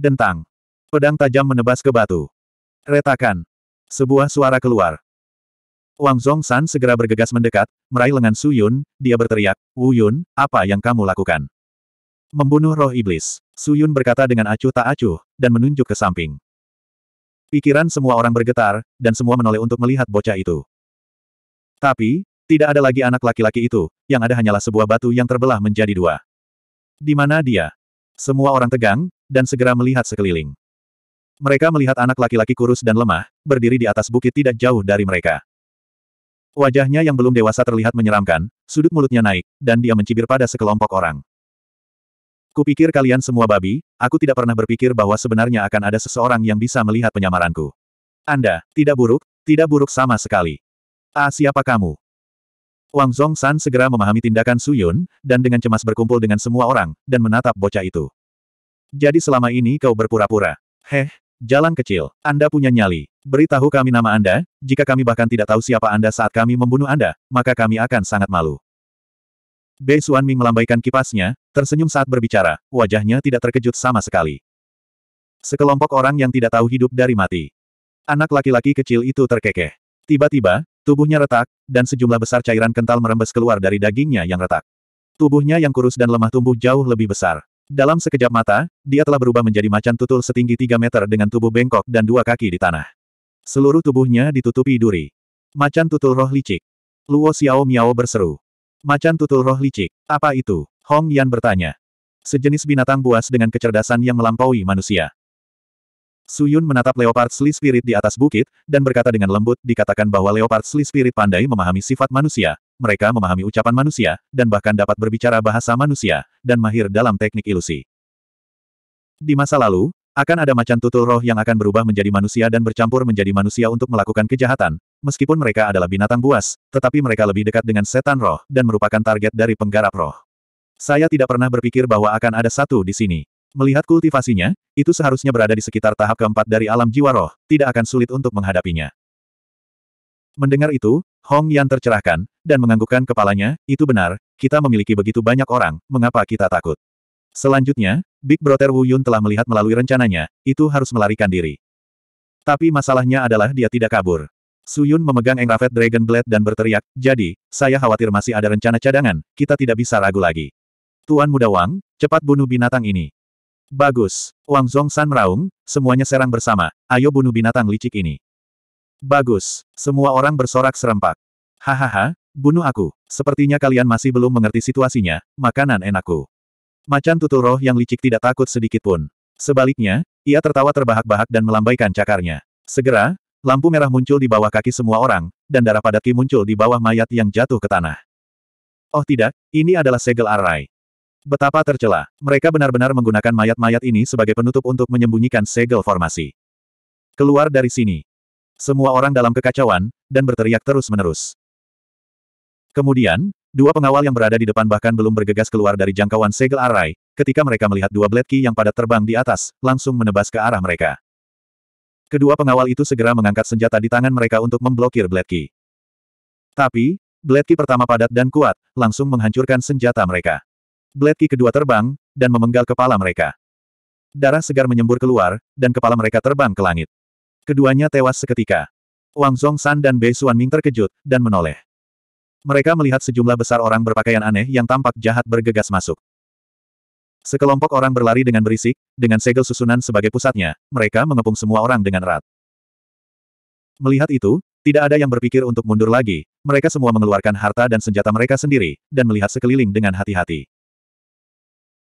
Dentang. Pedang tajam menebas ke batu. Retakan. Sebuah suara keluar. Wang Zongshan segera bergegas mendekat, meraih lengan Su Yun, dia berteriak, Wu Yun, apa yang kamu lakukan? Membunuh roh iblis. Su Yun berkata dengan acuh tak acuh, dan menunjuk ke samping. Pikiran semua orang bergetar, dan semua menoleh untuk melihat bocah itu. Tapi, tidak ada lagi anak laki-laki itu, yang ada hanyalah sebuah batu yang terbelah menjadi dua. Di mana dia? Semua orang tegang, dan segera melihat sekeliling. Mereka melihat anak laki-laki kurus dan lemah, berdiri di atas bukit tidak jauh dari mereka. Wajahnya yang belum dewasa terlihat menyeramkan, sudut mulutnya naik, dan dia mencibir pada sekelompok orang. Kupikir kalian semua babi, aku tidak pernah berpikir bahwa sebenarnya akan ada seseorang yang bisa melihat penyamaranku. Anda, tidak buruk, tidak buruk sama sekali. Ah siapa kamu? Wang Zhongshan segera memahami tindakan Su Yun, dan dengan cemas berkumpul dengan semua orang, dan menatap bocah itu. Jadi selama ini kau berpura-pura. Heh, jalan kecil. Anda punya nyali. Beritahu kami nama Anda, jika kami bahkan tidak tahu siapa Anda saat kami membunuh Anda, maka kami akan sangat malu. Bei Ming melambaikan kipasnya, tersenyum saat berbicara, wajahnya tidak terkejut sama sekali. Sekelompok orang yang tidak tahu hidup dari mati. Anak laki-laki kecil itu terkekeh. Tiba-tiba, tubuhnya retak, dan sejumlah besar cairan kental merembes keluar dari dagingnya yang retak. Tubuhnya yang kurus dan lemah tumbuh jauh lebih besar. Dalam sekejap mata, dia telah berubah menjadi macan tutul setinggi 3 meter dengan tubuh bengkok dan dua kaki di tanah. Seluruh tubuhnya ditutupi duri. Macan tutul roh licik. Luo Xiao Miao berseru. Macan tutul roh licik, apa itu? Hong Yan bertanya. Sejenis binatang buas dengan kecerdasan yang melampaui manusia. Su Yun menatap Leopard Sli Spirit di atas bukit, dan berkata dengan lembut, dikatakan bahwa Leopard Sli Spirit pandai memahami sifat manusia, mereka memahami ucapan manusia, dan bahkan dapat berbicara bahasa manusia, dan mahir dalam teknik ilusi. Di masa lalu, akan ada macan tutul roh yang akan berubah menjadi manusia dan bercampur menjadi manusia untuk melakukan kejahatan, meskipun mereka adalah binatang buas, tetapi mereka lebih dekat dengan setan roh, dan merupakan target dari penggarap roh. Saya tidak pernah berpikir bahwa akan ada satu di sini. Melihat kultivasinya, itu seharusnya berada di sekitar tahap keempat dari alam jiwa roh, tidak akan sulit untuk menghadapinya. Mendengar itu, Hong Yan tercerahkan, dan menganggukkan kepalanya, itu benar, kita memiliki begitu banyak orang, mengapa kita takut? Selanjutnya, Big Brother Wu Yun telah melihat melalui rencananya, itu harus melarikan diri. Tapi masalahnya adalah dia tidak kabur. Su Yun memegang Engravet Dragon Blade dan berteriak, jadi, saya khawatir masih ada rencana cadangan, kita tidak bisa ragu lagi. Tuan Muda Wang, cepat bunuh binatang ini. Bagus. Wang San meraung, semuanya serang bersama, ayo bunuh binatang licik ini. Bagus. Semua orang bersorak serempak. Hahaha, bunuh aku. Sepertinya kalian masih belum mengerti situasinya, makanan enakku. Macan tutul roh yang licik tidak takut sedikit pun. Sebaliknya, ia tertawa terbahak-bahak dan melambaikan cakarnya. Segera, lampu merah muncul di bawah kaki semua orang, dan darah padat Ki muncul di bawah mayat yang jatuh ke tanah. Oh tidak, ini adalah segel arai. Betapa tercela, mereka benar-benar menggunakan mayat-mayat ini sebagai penutup untuk menyembunyikan segel formasi. Keluar dari sini, semua orang dalam kekacauan, dan berteriak terus-menerus. Kemudian, dua pengawal yang berada di depan bahkan belum bergegas keluar dari jangkauan segel arai, ketika mereka melihat dua blade yang padat terbang di atas, langsung menebas ke arah mereka. Kedua pengawal itu segera mengangkat senjata di tangan mereka untuk memblokir blade Tapi, blade pertama padat dan kuat, langsung menghancurkan senjata mereka. Blade kedua terbang, dan memenggal kepala mereka. Darah segar menyembur keluar, dan kepala mereka terbang ke langit. Keduanya tewas seketika. Wang Zhongshan dan Bei Xuanming terkejut, dan menoleh. Mereka melihat sejumlah besar orang berpakaian aneh yang tampak jahat bergegas masuk. Sekelompok orang berlari dengan berisik, dengan segel susunan sebagai pusatnya, mereka mengepung semua orang dengan erat. Melihat itu, tidak ada yang berpikir untuk mundur lagi, mereka semua mengeluarkan harta dan senjata mereka sendiri, dan melihat sekeliling dengan hati-hati.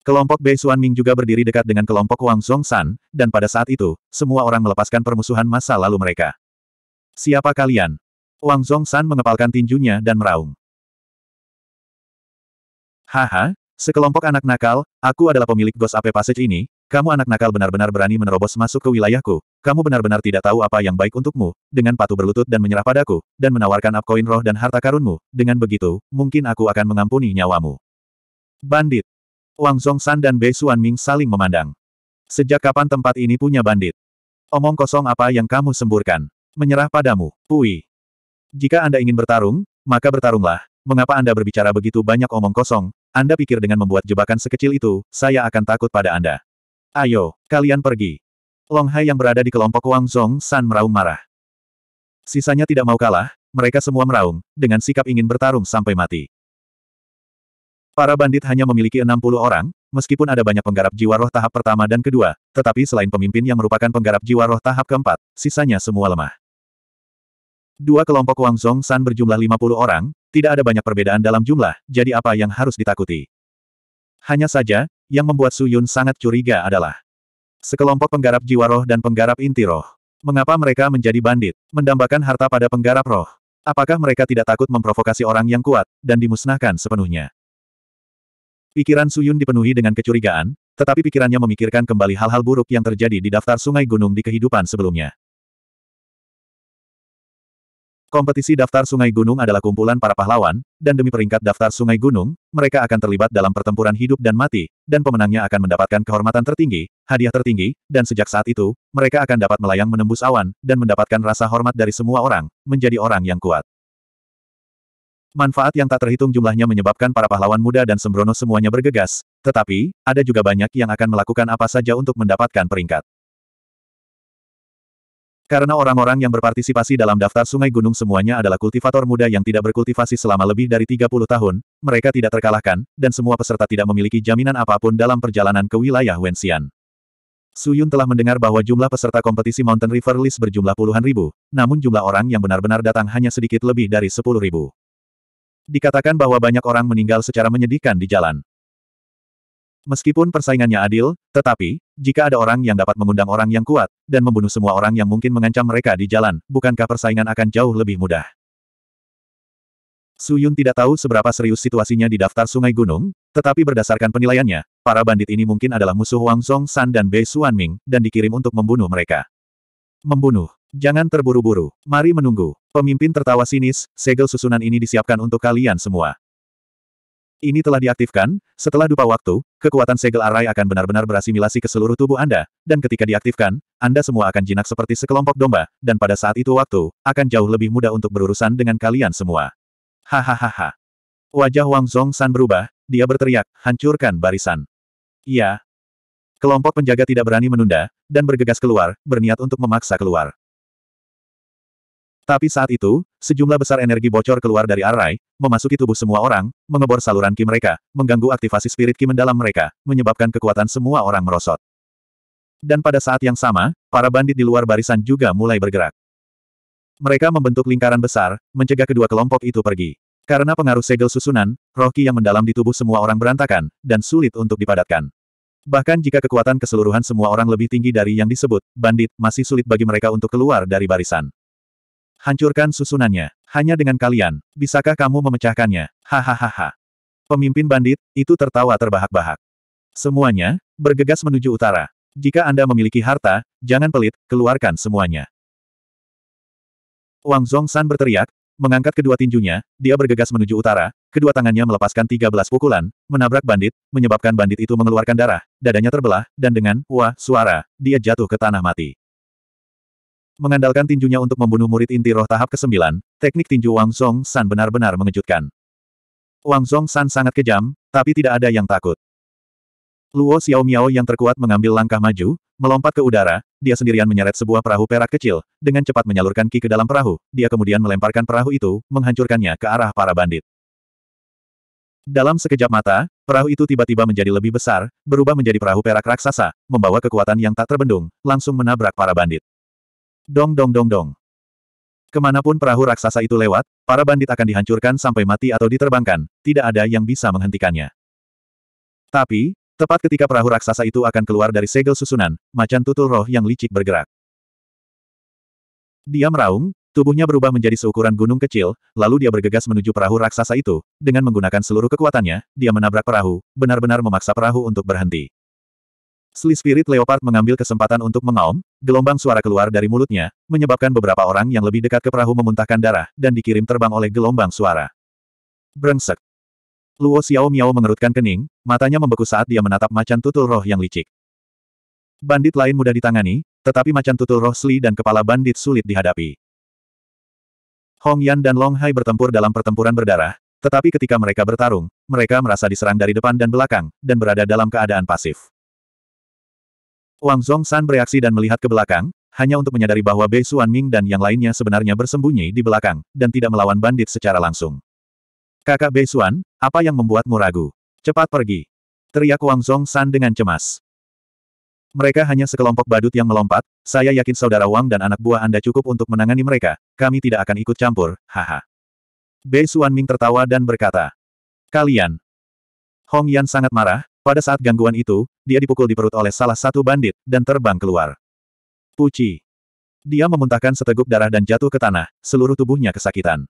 Kelompok Bei Ming juga berdiri dekat dengan kelompok Wang San, dan pada saat itu, semua orang melepaskan permusuhan masa lalu mereka. Siapa kalian? Wang San mengepalkan tinjunya dan meraung. Haha, sekelompok anak nakal, aku adalah pemilik Ghost Ape Passage ini, kamu anak nakal benar-benar berani menerobos masuk ke wilayahku, kamu benar-benar tidak tahu apa yang baik untukmu, dengan patuh berlutut dan menyerah padaku, dan menawarkan upcoin roh dan harta karunmu, dengan begitu, mungkin aku akan mengampuni nyawamu. Bandit. Wang Zhongshan dan Bei Xuanming saling memandang. Sejak kapan tempat ini punya bandit? Omong kosong apa yang kamu semburkan? Menyerah padamu, Pui. Jika Anda ingin bertarung, maka bertarunglah. Mengapa Anda berbicara begitu banyak omong kosong? Anda pikir dengan membuat jebakan sekecil itu, saya akan takut pada Anda. Ayo, kalian pergi. Long Hai yang berada di kelompok Wang Zhong San meraung marah. Sisanya tidak mau kalah, mereka semua meraung, dengan sikap ingin bertarung sampai mati. Para bandit hanya memiliki 60 orang, meskipun ada banyak penggarap jiwa roh tahap pertama dan kedua, tetapi selain pemimpin yang merupakan penggarap jiwa roh tahap keempat, sisanya semua lemah. Dua kelompok Wang Zong San berjumlah 50 orang, tidak ada banyak perbedaan dalam jumlah, jadi apa yang harus ditakuti? Hanya saja, yang membuat Su Yun sangat curiga adalah sekelompok penggarap jiwa roh dan penggarap inti roh. Mengapa mereka menjadi bandit, mendambakan harta pada penggarap roh? Apakah mereka tidak takut memprovokasi orang yang kuat, dan dimusnahkan sepenuhnya? Pikiran Suyun dipenuhi dengan kecurigaan, tetapi pikirannya memikirkan kembali hal-hal buruk yang terjadi di daftar sungai gunung di kehidupan sebelumnya. Kompetisi daftar sungai gunung adalah kumpulan para pahlawan, dan demi peringkat daftar sungai gunung, mereka akan terlibat dalam pertempuran hidup dan mati, dan pemenangnya akan mendapatkan kehormatan tertinggi, hadiah tertinggi, dan sejak saat itu, mereka akan dapat melayang menembus awan, dan mendapatkan rasa hormat dari semua orang, menjadi orang yang kuat. Manfaat yang tak terhitung jumlahnya menyebabkan para pahlawan muda dan sembrono semuanya bergegas, tetapi, ada juga banyak yang akan melakukan apa saja untuk mendapatkan peringkat. Karena orang-orang yang berpartisipasi dalam daftar sungai gunung semuanya adalah kultivator muda yang tidak berkultivasi selama lebih dari 30 tahun, mereka tidak terkalahkan, dan semua peserta tidak memiliki jaminan apapun dalam perjalanan ke wilayah Wenxian. Suyun telah mendengar bahwa jumlah peserta kompetisi Mountain River List berjumlah puluhan ribu, namun jumlah orang yang benar-benar datang hanya sedikit lebih dari sepuluh ribu. Dikatakan bahwa banyak orang meninggal secara menyedihkan di jalan. Meskipun persaingannya adil, tetapi, jika ada orang yang dapat mengundang orang yang kuat, dan membunuh semua orang yang mungkin mengancam mereka di jalan, bukankah persaingan akan jauh lebih mudah? Su Yun tidak tahu seberapa serius situasinya di daftar sungai gunung, tetapi berdasarkan penilaiannya, para bandit ini mungkin adalah musuh Wang Song San dan Bei Xuan Ming, dan dikirim untuk membunuh mereka. Membunuh. Jangan terburu-buru. Mari menunggu. Pemimpin tertawa sinis, segel susunan ini disiapkan untuk kalian semua. Ini telah diaktifkan, setelah dupa waktu, kekuatan segel arai akan benar-benar berasimilasi ke seluruh tubuh Anda, dan ketika diaktifkan, Anda semua akan jinak seperti sekelompok domba, dan pada saat itu waktu, akan jauh lebih mudah untuk berurusan dengan kalian semua. Hahaha. Wajah Wang San berubah, dia berteriak, hancurkan barisan. Iya, Kelompok penjaga tidak berani menunda, dan bergegas keluar, berniat untuk memaksa keluar. Tapi saat itu, sejumlah besar energi bocor keluar dari arai, memasuki tubuh semua orang, mengebor saluran ki mereka, mengganggu aktivasi spirit ki mendalam mereka, menyebabkan kekuatan semua orang merosot. Dan pada saat yang sama, para bandit di luar barisan juga mulai bergerak. Mereka membentuk lingkaran besar, mencegah kedua kelompok itu pergi. Karena pengaruh segel susunan, roh ki yang mendalam di tubuh semua orang berantakan, dan sulit untuk dipadatkan. Bahkan jika kekuatan keseluruhan semua orang lebih tinggi dari yang disebut, bandit, masih sulit bagi mereka untuk keluar dari barisan. Hancurkan susunannya. Hanya dengan kalian, bisakah kamu memecahkannya? Hahaha. Pemimpin bandit, itu tertawa terbahak-bahak. Semuanya, bergegas menuju utara. Jika Anda memiliki harta, jangan pelit, keluarkan semuanya. Wang Zhongshan berteriak, Mengangkat kedua tinjunya, dia bergegas menuju utara, kedua tangannya melepaskan 13 pukulan, menabrak bandit, menyebabkan bandit itu mengeluarkan darah, dadanya terbelah, dan dengan, wah, suara, dia jatuh ke tanah mati. Mengandalkan tinjunya untuk membunuh murid inti roh tahap ke-9, teknik tinju Wang Song San benar-benar mengejutkan. Wang Song San sangat kejam, tapi tidak ada yang takut. Luo Xiaomiao yang terkuat mengambil langkah maju, melompat ke udara, dia sendirian menyeret sebuah perahu perak kecil, dengan cepat menyalurkan ki ke dalam perahu, dia kemudian melemparkan perahu itu, menghancurkannya ke arah para bandit. Dalam sekejap mata, perahu itu tiba-tiba menjadi lebih besar, berubah menjadi perahu perak raksasa, membawa kekuatan yang tak terbendung, langsung menabrak para bandit. Dong dong dong dong. Kemanapun perahu raksasa itu lewat, para bandit akan dihancurkan sampai mati atau diterbangkan, tidak ada yang bisa menghentikannya. Tapi, Tepat ketika perahu raksasa itu akan keluar dari segel susunan, macan tutul roh yang licik bergerak. Dia meraung, tubuhnya berubah menjadi seukuran gunung kecil, lalu dia bergegas menuju perahu raksasa itu. Dengan menggunakan seluruh kekuatannya, dia menabrak perahu, benar-benar memaksa perahu untuk berhenti. Sli Spirit Leopard mengambil kesempatan untuk mengaum, gelombang suara keluar dari mulutnya, menyebabkan beberapa orang yang lebih dekat ke perahu memuntahkan darah, dan dikirim terbang oleh gelombang suara. Brengsek. Luo Xiao Miao mengerutkan kening, matanya membeku saat dia menatap macan tutul roh yang licik. Bandit lain mudah ditangani, tetapi macan tutul roh Sli dan kepala bandit sulit dihadapi. Hong Yan dan Long Hai bertempur dalam pertempuran berdarah, tetapi ketika mereka bertarung, mereka merasa diserang dari depan dan belakang, dan berada dalam keadaan pasif. Wang Zhong San bereaksi dan melihat ke belakang, hanya untuk menyadari bahwa Bei Xuan Ming dan yang lainnya sebenarnya bersembunyi di belakang, dan tidak melawan bandit secara langsung. Kakak Bei Beisuan, apa yang membuatmu ragu? Cepat pergi. Teriak Wang San dengan cemas. Mereka hanya sekelompok badut yang melompat, saya yakin saudara Wang dan anak buah Anda cukup untuk menangani mereka, kami tidak akan ikut campur, haha. Bei Xuan Ming tertawa dan berkata, Kalian. Hong Yan sangat marah, pada saat gangguan itu, dia dipukul di perut oleh salah satu bandit, dan terbang keluar. Puci. Dia memuntahkan seteguk darah dan jatuh ke tanah, seluruh tubuhnya kesakitan.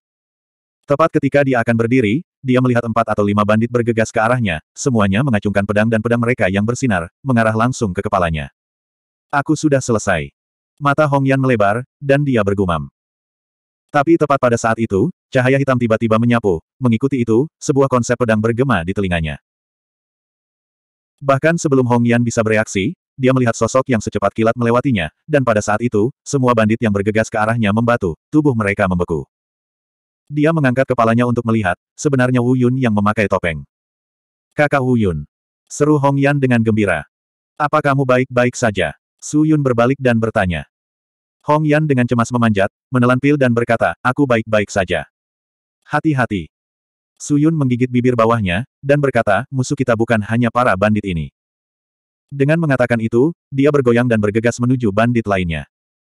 Tepat ketika dia akan berdiri, dia melihat empat atau lima bandit bergegas ke arahnya, semuanya mengacungkan pedang dan pedang mereka yang bersinar, mengarah langsung ke kepalanya. Aku sudah selesai. Mata Hong Yan melebar, dan dia bergumam. Tapi tepat pada saat itu, cahaya hitam tiba-tiba menyapu, mengikuti itu, sebuah konsep pedang bergema di telinganya. Bahkan sebelum Hong Yan bisa bereaksi, dia melihat sosok yang secepat kilat melewatinya, dan pada saat itu, semua bandit yang bergegas ke arahnya membatu, tubuh mereka membeku. Dia mengangkat kepalanya untuk melihat, sebenarnya Wu Yun yang memakai topeng. Kakak Wu Yun. Seru Hong Yan dengan gembira. Apa kamu baik-baik saja? Su Yun berbalik dan bertanya. Hong Yan dengan cemas memanjat, menelan pil dan berkata, aku baik-baik saja. Hati-hati. Su Yun menggigit bibir bawahnya, dan berkata, musuh kita bukan hanya para bandit ini. Dengan mengatakan itu, dia bergoyang dan bergegas menuju bandit lainnya.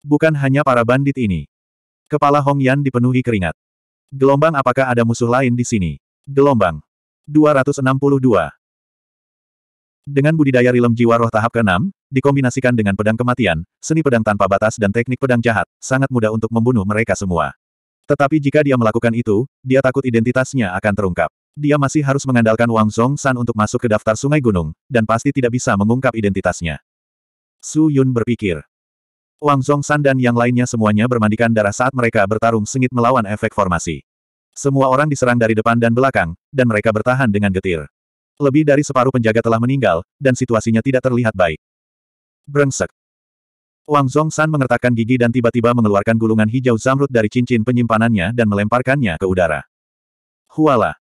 Bukan hanya para bandit ini. Kepala Hong Yan dipenuhi keringat. Gelombang apakah ada musuh lain di sini? Gelombang. 262. Dengan budidaya rilem jiwa roh tahap ke-6, dikombinasikan dengan pedang kematian, seni pedang tanpa batas dan teknik pedang jahat, sangat mudah untuk membunuh mereka semua. Tetapi jika dia melakukan itu, dia takut identitasnya akan terungkap. Dia masih harus mengandalkan Wang Song San untuk masuk ke daftar sungai gunung, dan pasti tidak bisa mengungkap identitasnya. Su Yun berpikir, Wang Zhongshan dan yang lainnya semuanya bermandikan darah saat mereka bertarung sengit melawan efek formasi. Semua orang diserang dari depan dan belakang, dan mereka bertahan dengan getir. Lebih dari separuh penjaga telah meninggal, dan situasinya tidak terlihat baik. Brengsek. Wang Zhongshan mengertakkan gigi dan tiba-tiba mengeluarkan gulungan hijau zamrud dari cincin penyimpanannya dan melemparkannya ke udara. Huala.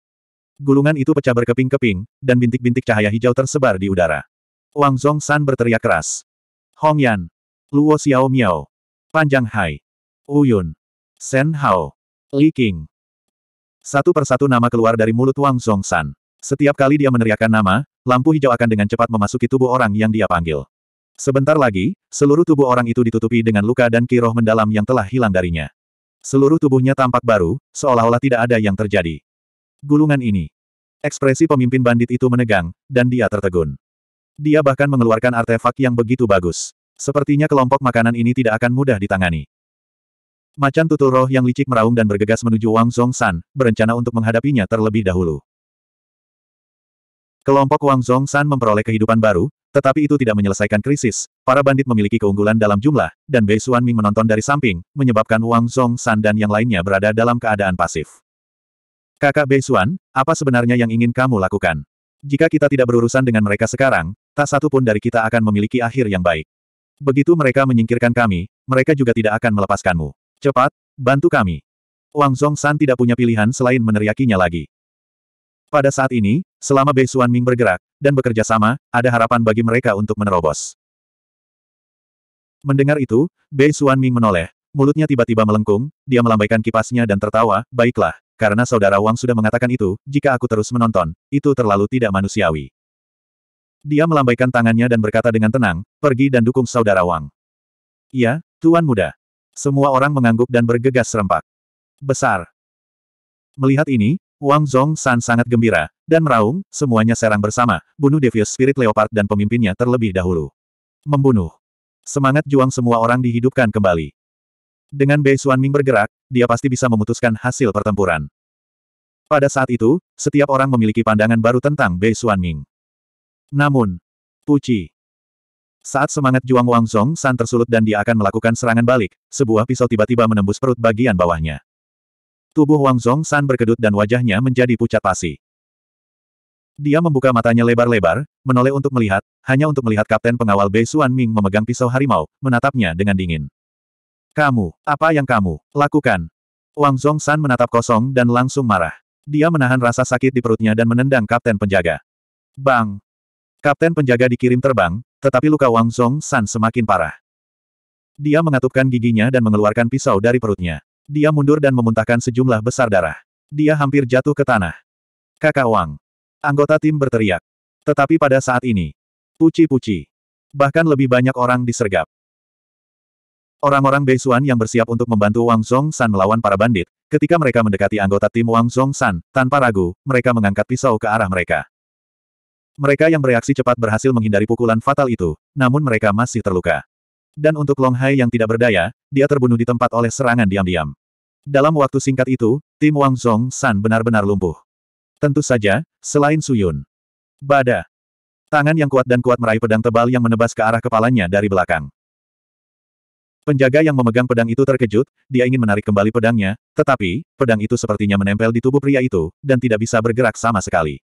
Gulungan itu pecah berkeping-keping, dan bintik-bintik cahaya hijau tersebar di udara. Wang Zhongshan berteriak keras. Hong Yan. Luo Xiao Miao. Panjang Hai. Uyun. Shen Hao. Li Qing. Satu persatu nama keluar dari mulut Wang Zhongshan. Setiap kali dia meneriakkan nama, lampu hijau akan dengan cepat memasuki tubuh orang yang dia panggil. Sebentar lagi, seluruh tubuh orang itu ditutupi dengan luka dan kiroh mendalam yang telah hilang darinya. Seluruh tubuhnya tampak baru, seolah-olah tidak ada yang terjadi. Gulungan ini. Ekspresi pemimpin bandit itu menegang, dan dia tertegun. Dia bahkan mengeluarkan artefak yang begitu bagus. Sepertinya kelompok makanan ini tidak akan mudah ditangani. Macan tutul roh yang licik meraung dan bergegas menuju Wang Zhongshan, berencana untuk menghadapinya terlebih dahulu. Kelompok Wang Zhongshan memperoleh kehidupan baru, tetapi itu tidak menyelesaikan krisis. Para bandit memiliki keunggulan dalam jumlah, dan Bei Xuan Ming menonton dari samping, menyebabkan Wang Zhongshan dan yang lainnya berada dalam keadaan pasif. Kakak Bei Xuan, apa sebenarnya yang ingin kamu lakukan? Jika kita tidak berurusan dengan mereka sekarang, tak satu pun dari kita akan memiliki akhir yang baik. Begitu mereka menyingkirkan kami, mereka juga tidak akan melepaskanmu. Cepat, bantu kami. Wang San tidak punya pilihan selain meneriakinya lagi. Pada saat ini, selama Bei Xuan Ming bergerak, dan bekerja sama, ada harapan bagi mereka untuk menerobos. Mendengar itu, Bei Xuan Ming menoleh, mulutnya tiba-tiba melengkung, dia melambaikan kipasnya dan tertawa, baiklah, karena saudara Wang sudah mengatakan itu, jika aku terus menonton, itu terlalu tidak manusiawi. Dia melambaikan tangannya dan berkata dengan tenang, pergi dan dukung saudara Wang. Iya, Tuan Muda. Semua orang mengangguk dan bergegas serempak. Besar. Melihat ini, Wang Zhong San sangat gembira, dan meraung, semuanya serang bersama, bunuh Devious Spirit Leopard dan pemimpinnya terlebih dahulu. Membunuh. Semangat juang semua orang dihidupkan kembali. Dengan Bei Xuanming bergerak, dia pasti bisa memutuskan hasil pertempuran. Pada saat itu, setiap orang memiliki pandangan baru tentang Bei Xuanming. Namun, puci. Saat semangat Juang Wang Wangzong San tersulut dan dia akan melakukan serangan balik, sebuah pisau tiba-tiba menembus perut bagian bawahnya. Tubuh Wang Wangzong San berkedut dan wajahnya menjadi pucat pasi. Dia membuka matanya lebar-lebar, menoleh untuk melihat, hanya untuk melihat kapten pengawal Bei Xuan Ming memegang pisau harimau, menatapnya dengan dingin. Kamu, apa yang kamu lakukan? Wang San menatap kosong dan langsung marah. Dia menahan rasa sakit di perutnya dan menendang kapten penjaga. Bang! Kapten penjaga dikirim terbang, tetapi luka Wang Song San semakin parah. Dia mengatupkan giginya dan mengeluarkan pisau dari perutnya. Dia mundur dan memuntahkan sejumlah besar darah. Dia hampir jatuh ke tanah. Kakak Wang. Anggota tim berteriak. Tetapi pada saat ini, puci-puci. Bahkan lebih banyak orang disergap. Orang-orang Beisuan yang bersiap untuk membantu Wang San melawan para bandit, ketika mereka mendekati anggota tim Wang San, tanpa ragu, mereka mengangkat pisau ke arah mereka. Mereka yang bereaksi cepat berhasil menghindari pukulan fatal itu, namun mereka masih terluka. Dan untuk Long Hai yang tidak berdaya, dia terbunuh di tempat oleh serangan diam-diam. Dalam waktu singkat itu, tim Wang Zhong San benar-benar lumpuh. Tentu saja, selain Suyun. Bada. Tangan yang kuat dan kuat meraih pedang tebal yang menebas ke arah kepalanya dari belakang. Penjaga yang memegang pedang itu terkejut, dia ingin menarik kembali pedangnya, tetapi, pedang itu sepertinya menempel di tubuh pria itu, dan tidak bisa bergerak sama sekali.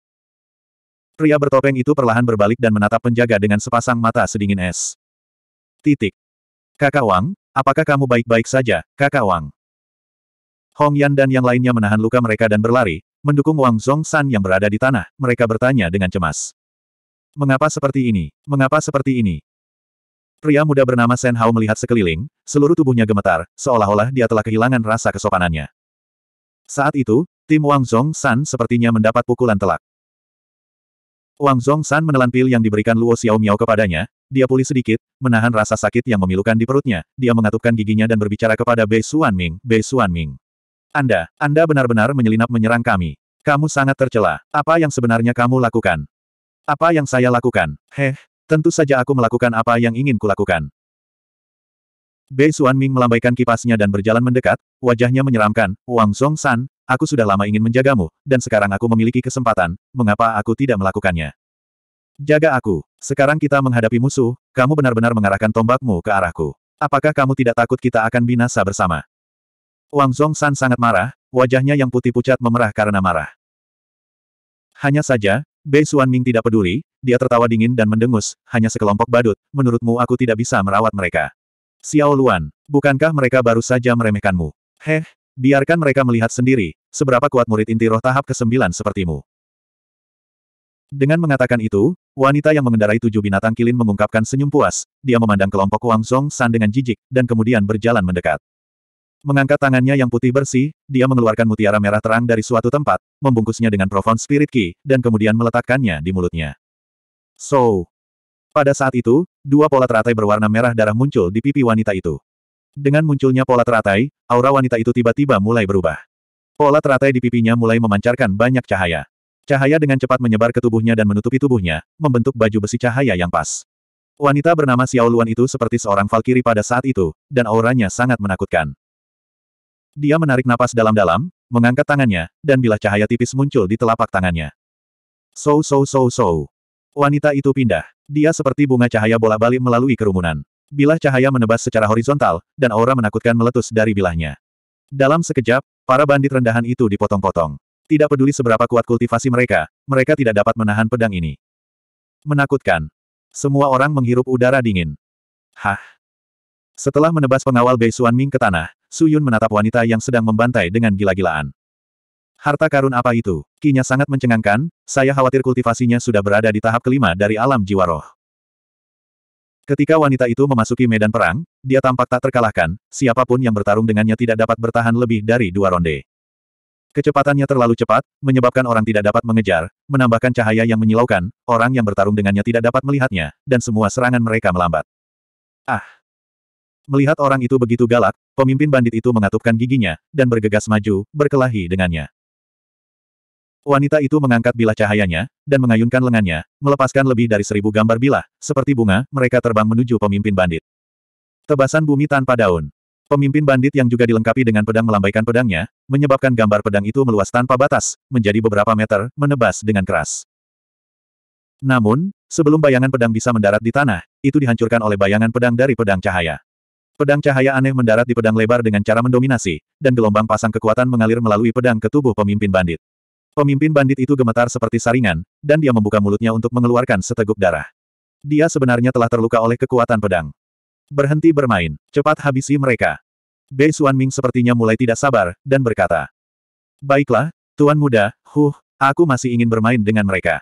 Pria bertopeng itu perlahan berbalik dan menatap penjaga dengan sepasang mata sedingin es. Titik. Kakak Wang, apakah kamu baik-baik saja, kakak Wang? Hong Yan dan yang lainnya menahan luka mereka dan berlari, mendukung Wang Zhong San yang berada di tanah, mereka bertanya dengan cemas. Mengapa seperti ini? Mengapa seperti ini? Pria muda bernama Shen Hao melihat sekeliling, seluruh tubuhnya gemetar, seolah-olah dia telah kehilangan rasa kesopanannya. Saat itu, tim Wang Zhong San sepertinya mendapat pukulan telak. Wang Zongshan menelan pil yang diberikan Luo Xiaomiao kepadanya, dia pulih sedikit, menahan rasa sakit yang memilukan di perutnya, dia mengatupkan giginya dan berbicara kepada Bei Xuanming, Bei Xuanming. Anda, Anda benar-benar menyelinap menyerang kami. Kamu sangat tercela. Apa yang sebenarnya kamu lakukan? Apa yang saya lakukan? Heh, tentu saja aku melakukan apa yang ingin kulakukan. Bei Xuanming melambaikan kipasnya dan berjalan mendekat, wajahnya menyeramkan, Wang Song San, aku sudah lama ingin menjagamu, dan sekarang aku memiliki kesempatan, mengapa aku tidak melakukannya? Jaga aku, sekarang kita menghadapi musuh, kamu benar-benar mengarahkan tombakmu ke arahku. Apakah kamu tidak takut kita akan binasa bersama? Wang Song San sangat marah, wajahnya yang putih pucat memerah karena marah. Hanya saja, Bei Xuanming tidak peduli, dia tertawa dingin dan mendengus, hanya sekelompok badut, menurutmu aku tidak bisa merawat mereka. Xiao Luan, bukankah mereka baru saja meremehkanmu? Heh, biarkan mereka melihat sendiri, seberapa kuat murid inti roh tahap ke-9 sepertimu. Dengan mengatakan itu, wanita yang mengendarai tujuh binatang kilin mengungkapkan senyum puas, dia memandang kelompok Wang Song San dengan jijik, dan kemudian berjalan mendekat. Mengangkat tangannya yang putih bersih, dia mengeluarkan mutiara merah terang dari suatu tempat, membungkusnya dengan profound spirit key, dan kemudian meletakkannya di mulutnya. So, pada saat itu, dua pola teratai berwarna merah darah muncul di pipi wanita itu. Dengan munculnya pola teratai, aura wanita itu tiba-tiba mulai berubah. Pola teratai di pipinya mulai memancarkan banyak cahaya. Cahaya dengan cepat menyebar ke tubuhnya dan menutupi tubuhnya, membentuk baju besi cahaya yang pas. Wanita bernama Xiao Luan itu seperti seorang valkiri pada saat itu, dan auranya sangat menakutkan. Dia menarik napas dalam-dalam, mengangkat tangannya, dan bila cahaya tipis muncul di telapak tangannya. So so so so. Wanita itu pindah. Dia seperti bunga cahaya bola-balik melalui kerumunan. Bilah cahaya menebas secara horizontal, dan aura menakutkan meletus dari bilahnya. Dalam sekejap, para bandit rendahan itu dipotong-potong. Tidak peduli seberapa kuat kultivasi mereka, mereka tidak dapat menahan pedang ini. Menakutkan. Semua orang menghirup udara dingin. Hah? Setelah menebas pengawal Bei Suan Ming ke tanah, Su Yun menatap wanita yang sedang membantai dengan gila-gilaan. Harta karun apa itu? Kinya sangat mencengangkan, saya khawatir kultivasinya sudah berada di tahap kelima dari alam jiwa roh. Ketika wanita itu memasuki medan perang, dia tampak tak terkalahkan, siapapun yang bertarung dengannya tidak dapat bertahan lebih dari dua ronde. Kecepatannya terlalu cepat, menyebabkan orang tidak dapat mengejar, menambahkan cahaya yang menyilaukan, orang yang bertarung dengannya tidak dapat melihatnya, dan semua serangan mereka melambat. Ah! Melihat orang itu begitu galak, pemimpin bandit itu mengatupkan giginya, dan bergegas maju, berkelahi dengannya. Wanita itu mengangkat bilah cahayanya, dan mengayunkan lengannya, melepaskan lebih dari seribu gambar bilah, seperti bunga, mereka terbang menuju pemimpin bandit. Tebasan bumi tanpa daun. Pemimpin bandit yang juga dilengkapi dengan pedang melambaikan pedangnya, menyebabkan gambar pedang itu meluas tanpa batas, menjadi beberapa meter, menebas dengan keras. Namun, sebelum bayangan pedang bisa mendarat di tanah, itu dihancurkan oleh bayangan pedang dari pedang cahaya. Pedang cahaya aneh mendarat di pedang lebar dengan cara mendominasi, dan gelombang pasang kekuatan mengalir melalui pedang ke tubuh pemimpin bandit. Pemimpin bandit itu gemetar seperti saringan, dan dia membuka mulutnya untuk mengeluarkan seteguk darah. Dia sebenarnya telah terluka oleh kekuatan pedang. Berhenti bermain, cepat habisi mereka. Bei Xuanming sepertinya mulai tidak sabar, dan berkata. Baiklah, Tuan Muda, huh, aku masih ingin bermain dengan mereka.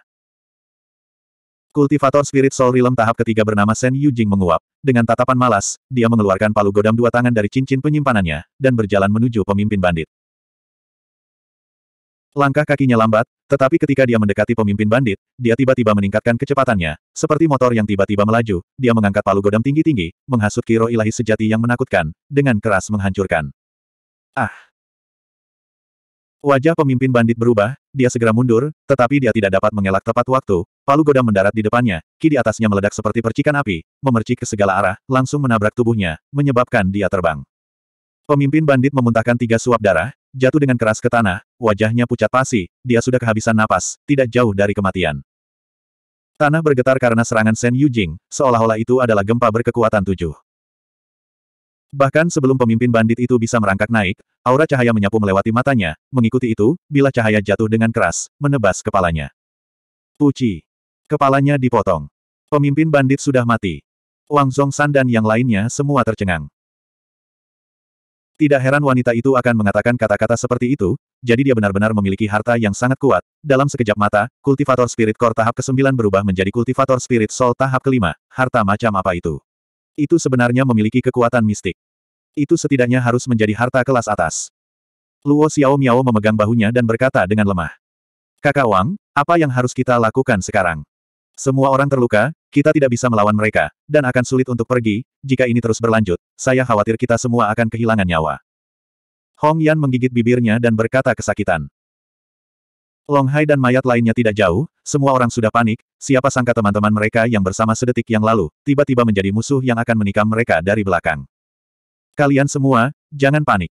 Kultivator Spirit Soul Realm tahap ketiga bernama Shen Yujing menguap. Dengan tatapan malas, dia mengeluarkan palu godam dua tangan dari cincin penyimpanannya, dan berjalan menuju pemimpin bandit. Langkah kakinya lambat, tetapi ketika dia mendekati pemimpin bandit, dia tiba-tiba meningkatkan kecepatannya. Seperti motor yang tiba-tiba melaju, dia mengangkat palu godam tinggi-tinggi, menghasut kiro ilahi sejati yang menakutkan, dengan keras menghancurkan. Ah! Wajah pemimpin bandit berubah, dia segera mundur, tetapi dia tidak dapat mengelak tepat waktu. Palu godam mendarat di depannya, ki di atasnya meledak seperti percikan api, memercik ke segala arah, langsung menabrak tubuhnya, menyebabkan dia terbang. Pemimpin bandit memuntahkan tiga suap darah, jatuh dengan keras ke tanah, wajahnya pucat pasi, dia sudah kehabisan napas, tidak jauh dari kematian. Tanah bergetar karena serangan Sen Yujing, seolah-olah itu adalah gempa berkekuatan tujuh. Bahkan sebelum pemimpin bandit itu bisa merangkak naik, aura cahaya menyapu melewati matanya, mengikuti itu, bila cahaya jatuh dengan keras, menebas kepalanya. Puci. Kepalanya dipotong. Pemimpin bandit sudah mati. Wang Zhongshan dan yang lainnya semua tercengang. Tidak heran wanita itu akan mengatakan kata-kata seperti itu, jadi dia benar-benar memiliki harta yang sangat kuat. Dalam sekejap mata, kultivator spirit core tahap ke-9 berubah menjadi kultivator spirit soul tahap ke-5. Harta macam apa itu? Itu sebenarnya memiliki kekuatan mistik. Itu setidaknya harus menjadi harta kelas atas. Luo Xiao Miao memegang bahunya dan berkata dengan lemah. Kakak Wang, apa yang harus kita lakukan sekarang? Semua orang terluka, kita tidak bisa melawan mereka, dan akan sulit untuk pergi, jika ini terus berlanjut, saya khawatir kita semua akan kehilangan nyawa. Hong Yan menggigit bibirnya dan berkata kesakitan. Long Hai dan mayat lainnya tidak jauh, semua orang sudah panik, siapa sangka teman-teman mereka yang bersama sedetik yang lalu, tiba-tiba menjadi musuh yang akan menikam mereka dari belakang. Kalian semua, jangan panik.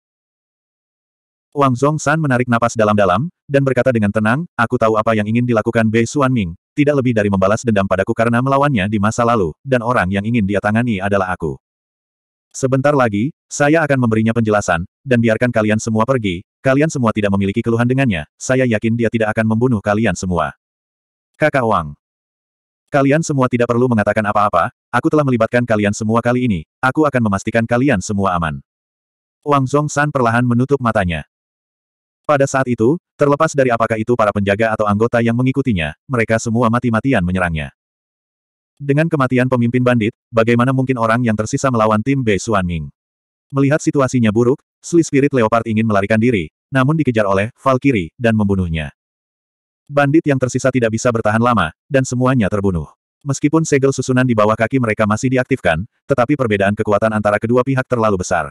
Wang San menarik napas dalam-dalam, dan berkata dengan tenang, aku tahu apa yang ingin dilakukan Bei Xuan Ming, tidak lebih dari membalas dendam padaku karena melawannya di masa lalu, dan orang yang ingin dia tangani adalah aku. Sebentar lagi, saya akan memberinya penjelasan, dan biarkan kalian semua pergi, kalian semua tidak memiliki keluhan dengannya, saya yakin dia tidak akan membunuh kalian semua. Kakak Wang. Kalian semua tidak perlu mengatakan apa-apa, aku telah melibatkan kalian semua kali ini, aku akan memastikan kalian semua aman. Wang Zhongshan perlahan menutup matanya. Pada saat itu, terlepas dari apakah itu para penjaga atau anggota yang mengikutinya, mereka semua mati-matian menyerangnya. Dengan kematian pemimpin bandit, bagaimana mungkin orang yang tersisa melawan tim Bei Xuan Ming? Melihat situasinya buruk, Sli Spirit Leopard ingin melarikan diri, namun dikejar oleh Valkyrie dan membunuhnya. Bandit yang tersisa tidak bisa bertahan lama, dan semuanya terbunuh. Meskipun segel susunan di bawah kaki mereka masih diaktifkan, tetapi perbedaan kekuatan antara kedua pihak terlalu besar.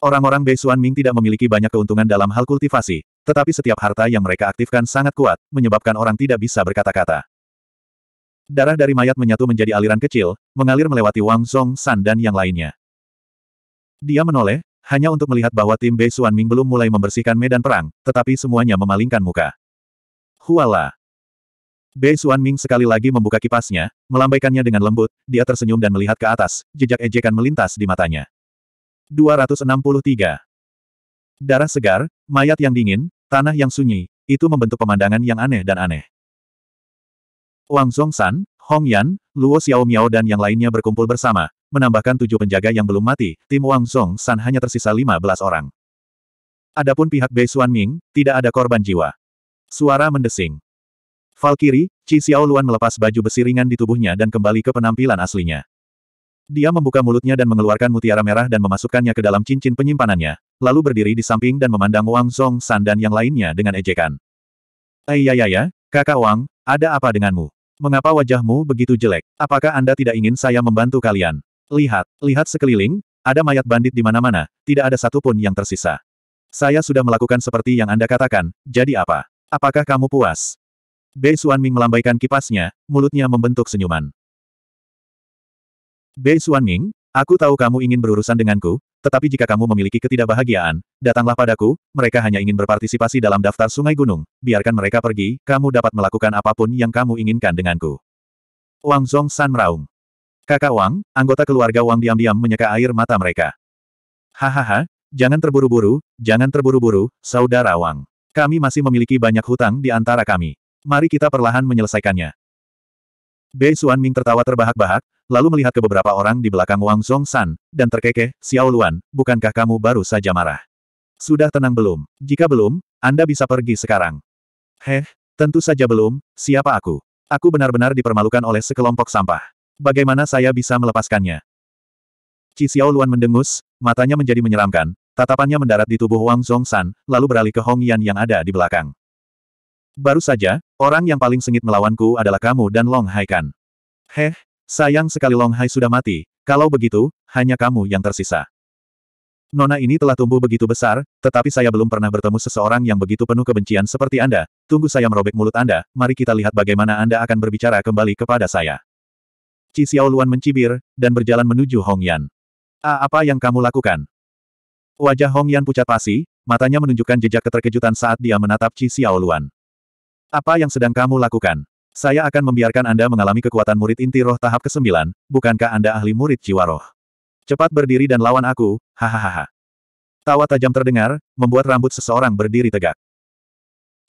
Orang-orang Bei Beisuan Ming tidak memiliki banyak keuntungan dalam hal kultivasi, tetapi setiap harta yang mereka aktifkan sangat kuat, menyebabkan orang tidak bisa berkata-kata. Darah dari mayat menyatu menjadi aliran kecil, mengalir melewati Wang Zhong, San dan yang lainnya. Dia menoleh, hanya untuk melihat bahwa tim Bei Beisuan Ming belum mulai membersihkan medan perang, tetapi semuanya memalingkan muka. Huala! Bei Xuan Ming sekali lagi membuka kipasnya, melambaikannya dengan lembut, dia tersenyum dan melihat ke atas, jejak ejekan melintas di matanya. 263. Darah segar, mayat yang dingin, tanah yang sunyi, itu membentuk pemandangan yang aneh dan aneh. Wang Zhongshan, Hong Yan, Luo Xiao Miao dan yang lainnya berkumpul bersama, menambahkan tujuh penjaga yang belum mati, tim Wang Zhongshan hanya tersisa 15 orang. Adapun pihak Bei Xuan Ming, tidak ada korban jiwa. Suara mendesing. Valkyrie, Qi Xiaoluan melepas baju besi ringan di tubuhnya dan kembali ke penampilan aslinya. Dia membuka mulutnya dan mengeluarkan mutiara merah dan memasukkannya ke dalam cincin penyimpanannya, lalu berdiri di samping dan memandang Wang San dan yang lainnya dengan ejekan. Ayayaya, ya, ya, kakak Wang, ada apa denganmu? Mengapa wajahmu begitu jelek? Apakah Anda tidak ingin saya membantu kalian? Lihat, lihat sekeliling, ada mayat bandit di mana-mana, tidak ada satupun yang tersisa. Saya sudah melakukan seperti yang Anda katakan, jadi apa? Apakah kamu puas? Bei Xuanming melambaikan kipasnya, mulutnya membentuk senyuman. Bei Xuanming, aku tahu kamu ingin berurusan denganku, tetapi jika kamu memiliki ketidakbahagiaan, datanglah padaku, mereka hanya ingin berpartisipasi dalam daftar sungai gunung, biarkan mereka pergi, kamu dapat melakukan apapun yang kamu inginkan denganku. Wang Zhong San meraung. Kakak Wang, anggota keluarga Wang diam-diam menyeka air mata mereka. Hahaha, jangan terburu-buru, jangan terburu-buru, saudara Wang. Kami masih memiliki banyak hutang di antara kami. Mari kita perlahan menyelesaikannya. Bei Xuanming tertawa terbahak-bahak, lalu melihat ke beberapa orang di belakang Wang Zhongshan dan terkekeh, Xiao Luan, bukankah kamu baru saja marah? Sudah tenang belum? Jika belum, Anda bisa pergi sekarang. Heh, tentu saja belum, siapa aku? Aku benar-benar dipermalukan oleh sekelompok sampah. Bagaimana saya bisa melepaskannya? Qi Xiao Luan mendengus, matanya menjadi menyeramkan, tatapannya mendarat di tubuh Wang Zhongshan, lalu beralih ke Hong Yan yang ada di belakang. Baru saja, orang yang paling sengit melawanku adalah kamu dan Long Haikan. Heh, Sayang sekali Long Hai sudah mati, kalau begitu, hanya kamu yang tersisa. Nona ini telah tumbuh begitu besar, tetapi saya belum pernah bertemu seseorang yang begitu penuh kebencian seperti Anda. Tunggu saya merobek mulut Anda, mari kita lihat bagaimana Anda akan berbicara kembali kepada saya. Xiao Luan mencibir, dan berjalan menuju Hong Yan. A, ah, apa yang kamu lakukan? Wajah Hong Yan pucat pasi, matanya menunjukkan jejak keterkejutan saat dia menatap Xiao Luan. Apa yang sedang kamu lakukan? Saya akan membiarkan Anda mengalami kekuatan murid inti roh tahap ke-9, bukankah Anda ahli murid jiwa roh? Cepat berdiri dan lawan aku, hahaha. Tawa tajam terdengar, membuat rambut seseorang berdiri tegak.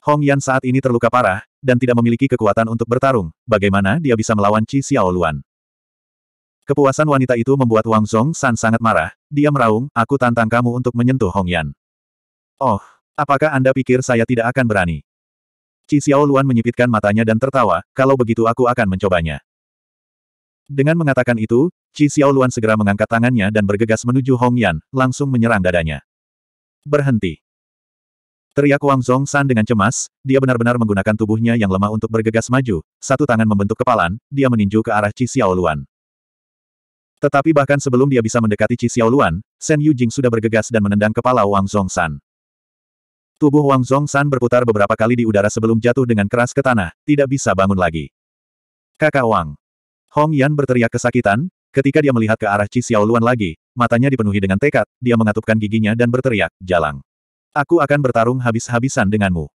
Hong Yan saat ini terluka parah, dan tidak memiliki kekuatan untuk bertarung, bagaimana dia bisa melawan Qi Xiaoluan? Kepuasan wanita itu membuat Wang Zhong San sangat marah, dia meraung, aku tantang kamu untuk menyentuh Hong Yan. Oh, apakah Anda pikir saya tidak akan berani? Qi Luan menyipitkan matanya dan tertawa, kalau begitu aku akan mencobanya. Dengan mengatakan itu, Qi Luan segera mengangkat tangannya dan bergegas menuju Hong Yan, langsung menyerang dadanya. Berhenti. Teriak Wang Zhong San dengan cemas, dia benar-benar menggunakan tubuhnya yang lemah untuk bergegas maju, satu tangan membentuk kepalan, dia meninju ke arah Qi Luan. Tetapi bahkan sebelum dia bisa mendekati Qi Luan, Shen Yujing sudah bergegas dan menendang kepala Wang Zhong San. Tubuh Wang Zongshan berputar beberapa kali di udara sebelum jatuh dengan keras ke tanah, tidak bisa bangun lagi. Kakak Wang. Hong Yan berteriak kesakitan, ketika dia melihat ke arah Qi Xiaoluan lagi, matanya dipenuhi dengan tekad, dia mengatupkan giginya dan berteriak, jalang. Aku akan bertarung habis-habisan denganmu.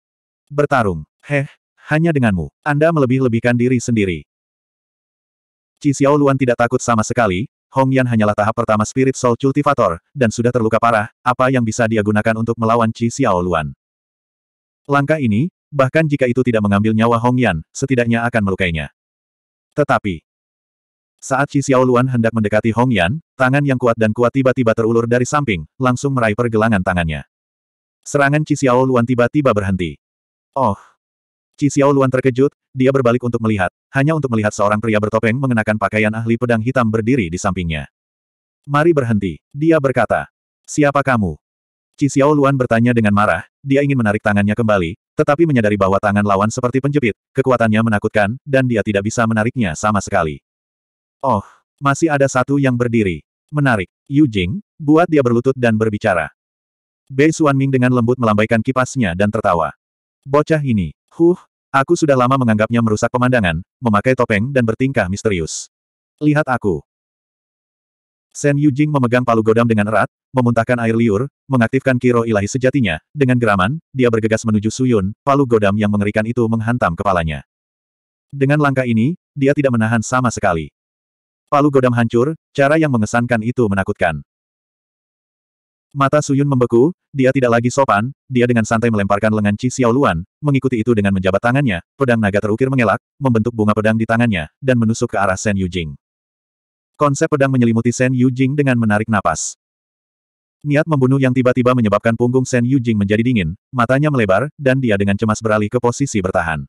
Bertarung, heh, hanya denganmu. Anda melebih-lebihkan diri sendiri. Qi Xiaoluan tidak takut sama sekali, Hong Yan hanyalah tahap pertama Spirit Soul Cultivator, dan sudah terluka parah, apa yang bisa dia gunakan untuk melawan Qi Xiao Luan. Langkah ini, bahkan jika itu tidak mengambil nyawa Hong Yan, setidaknya akan melukainya. Tetapi, saat Qi Xiao Luan hendak mendekati Hong Yan, tangan yang kuat dan kuat tiba-tiba terulur dari samping, langsung meraih pergelangan tangannya. Serangan Qi Xiao Luan tiba-tiba berhenti. Oh! Qi Xiao Luan terkejut, dia berbalik untuk melihat, hanya untuk melihat seorang pria bertopeng mengenakan pakaian ahli pedang hitam berdiri di sampingnya. Mari berhenti, dia berkata. Siapa kamu? Qi Xiao Luan bertanya dengan marah, dia ingin menarik tangannya kembali, tetapi menyadari bahwa tangan lawan seperti penjepit, kekuatannya menakutkan, dan dia tidak bisa menariknya sama sekali. Oh, masih ada satu yang berdiri. Menarik, Yu Jing, buat dia berlutut dan berbicara. Bei Xuanming dengan lembut melambaikan kipasnya dan tertawa. Bocah ini, huh, Aku sudah lama menganggapnya merusak pemandangan, memakai topeng dan bertingkah misterius. Lihat aku. Sen Yujing memegang palu godam dengan erat, memuntahkan air liur, mengaktifkan kiro ilahi sejatinya, dengan geraman, dia bergegas menuju Suyun, palu godam yang mengerikan itu menghantam kepalanya. Dengan langkah ini, dia tidak menahan sama sekali. Palu godam hancur, cara yang mengesankan itu menakutkan. Mata Suyun membeku, dia tidak lagi sopan, dia dengan santai melemparkan lengan Qi Xiaoluan, mengikuti itu dengan menjabat tangannya, pedang naga terukir mengelak, membentuk bunga pedang di tangannya, dan menusuk ke arah Shen Yujing. Konsep pedang menyelimuti Shen Yujing dengan menarik napas. Niat membunuh yang tiba-tiba menyebabkan punggung Shen Yujing menjadi dingin, matanya melebar, dan dia dengan cemas beralih ke posisi bertahan.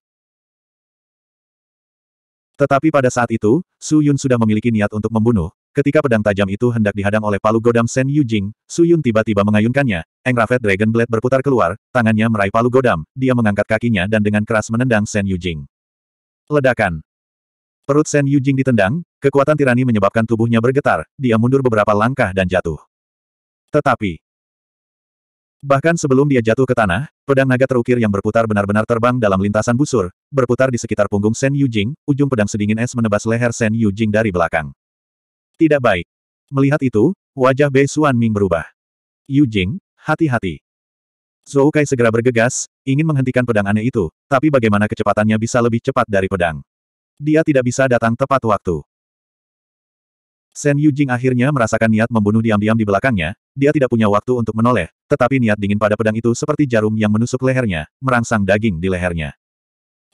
Tetapi pada saat itu, Su Yun sudah memiliki niat untuk membunuh, Ketika pedang tajam itu hendak dihadang oleh palu godam Sen Yujing, Su Yun tiba-tiba mengayunkannya, Engravet Dragon Blade berputar keluar, tangannya meraih palu godam, dia mengangkat kakinya dan dengan keras menendang Sen Yujing. Ledakan. Perut Sen Yujing ditendang, kekuatan tirani menyebabkan tubuhnya bergetar, dia mundur beberapa langkah dan jatuh. Tetapi, bahkan sebelum dia jatuh ke tanah, pedang naga terukir yang berputar benar-benar terbang dalam lintasan busur, berputar di sekitar punggung Sen Yujing, ujung pedang sedingin es menebas leher Sen Yujing dari belakang. Tidak baik. Melihat itu, wajah Bei Xuan Ming berubah. Yu Jing, hati-hati. Zhou Kai segera bergegas, ingin menghentikan pedang aneh itu, tapi bagaimana kecepatannya bisa lebih cepat dari pedang. Dia tidak bisa datang tepat waktu. Shen Yu Jing akhirnya merasakan niat membunuh diam-diam di belakangnya, dia tidak punya waktu untuk menoleh, tetapi niat dingin pada pedang itu seperti jarum yang menusuk lehernya, merangsang daging di lehernya.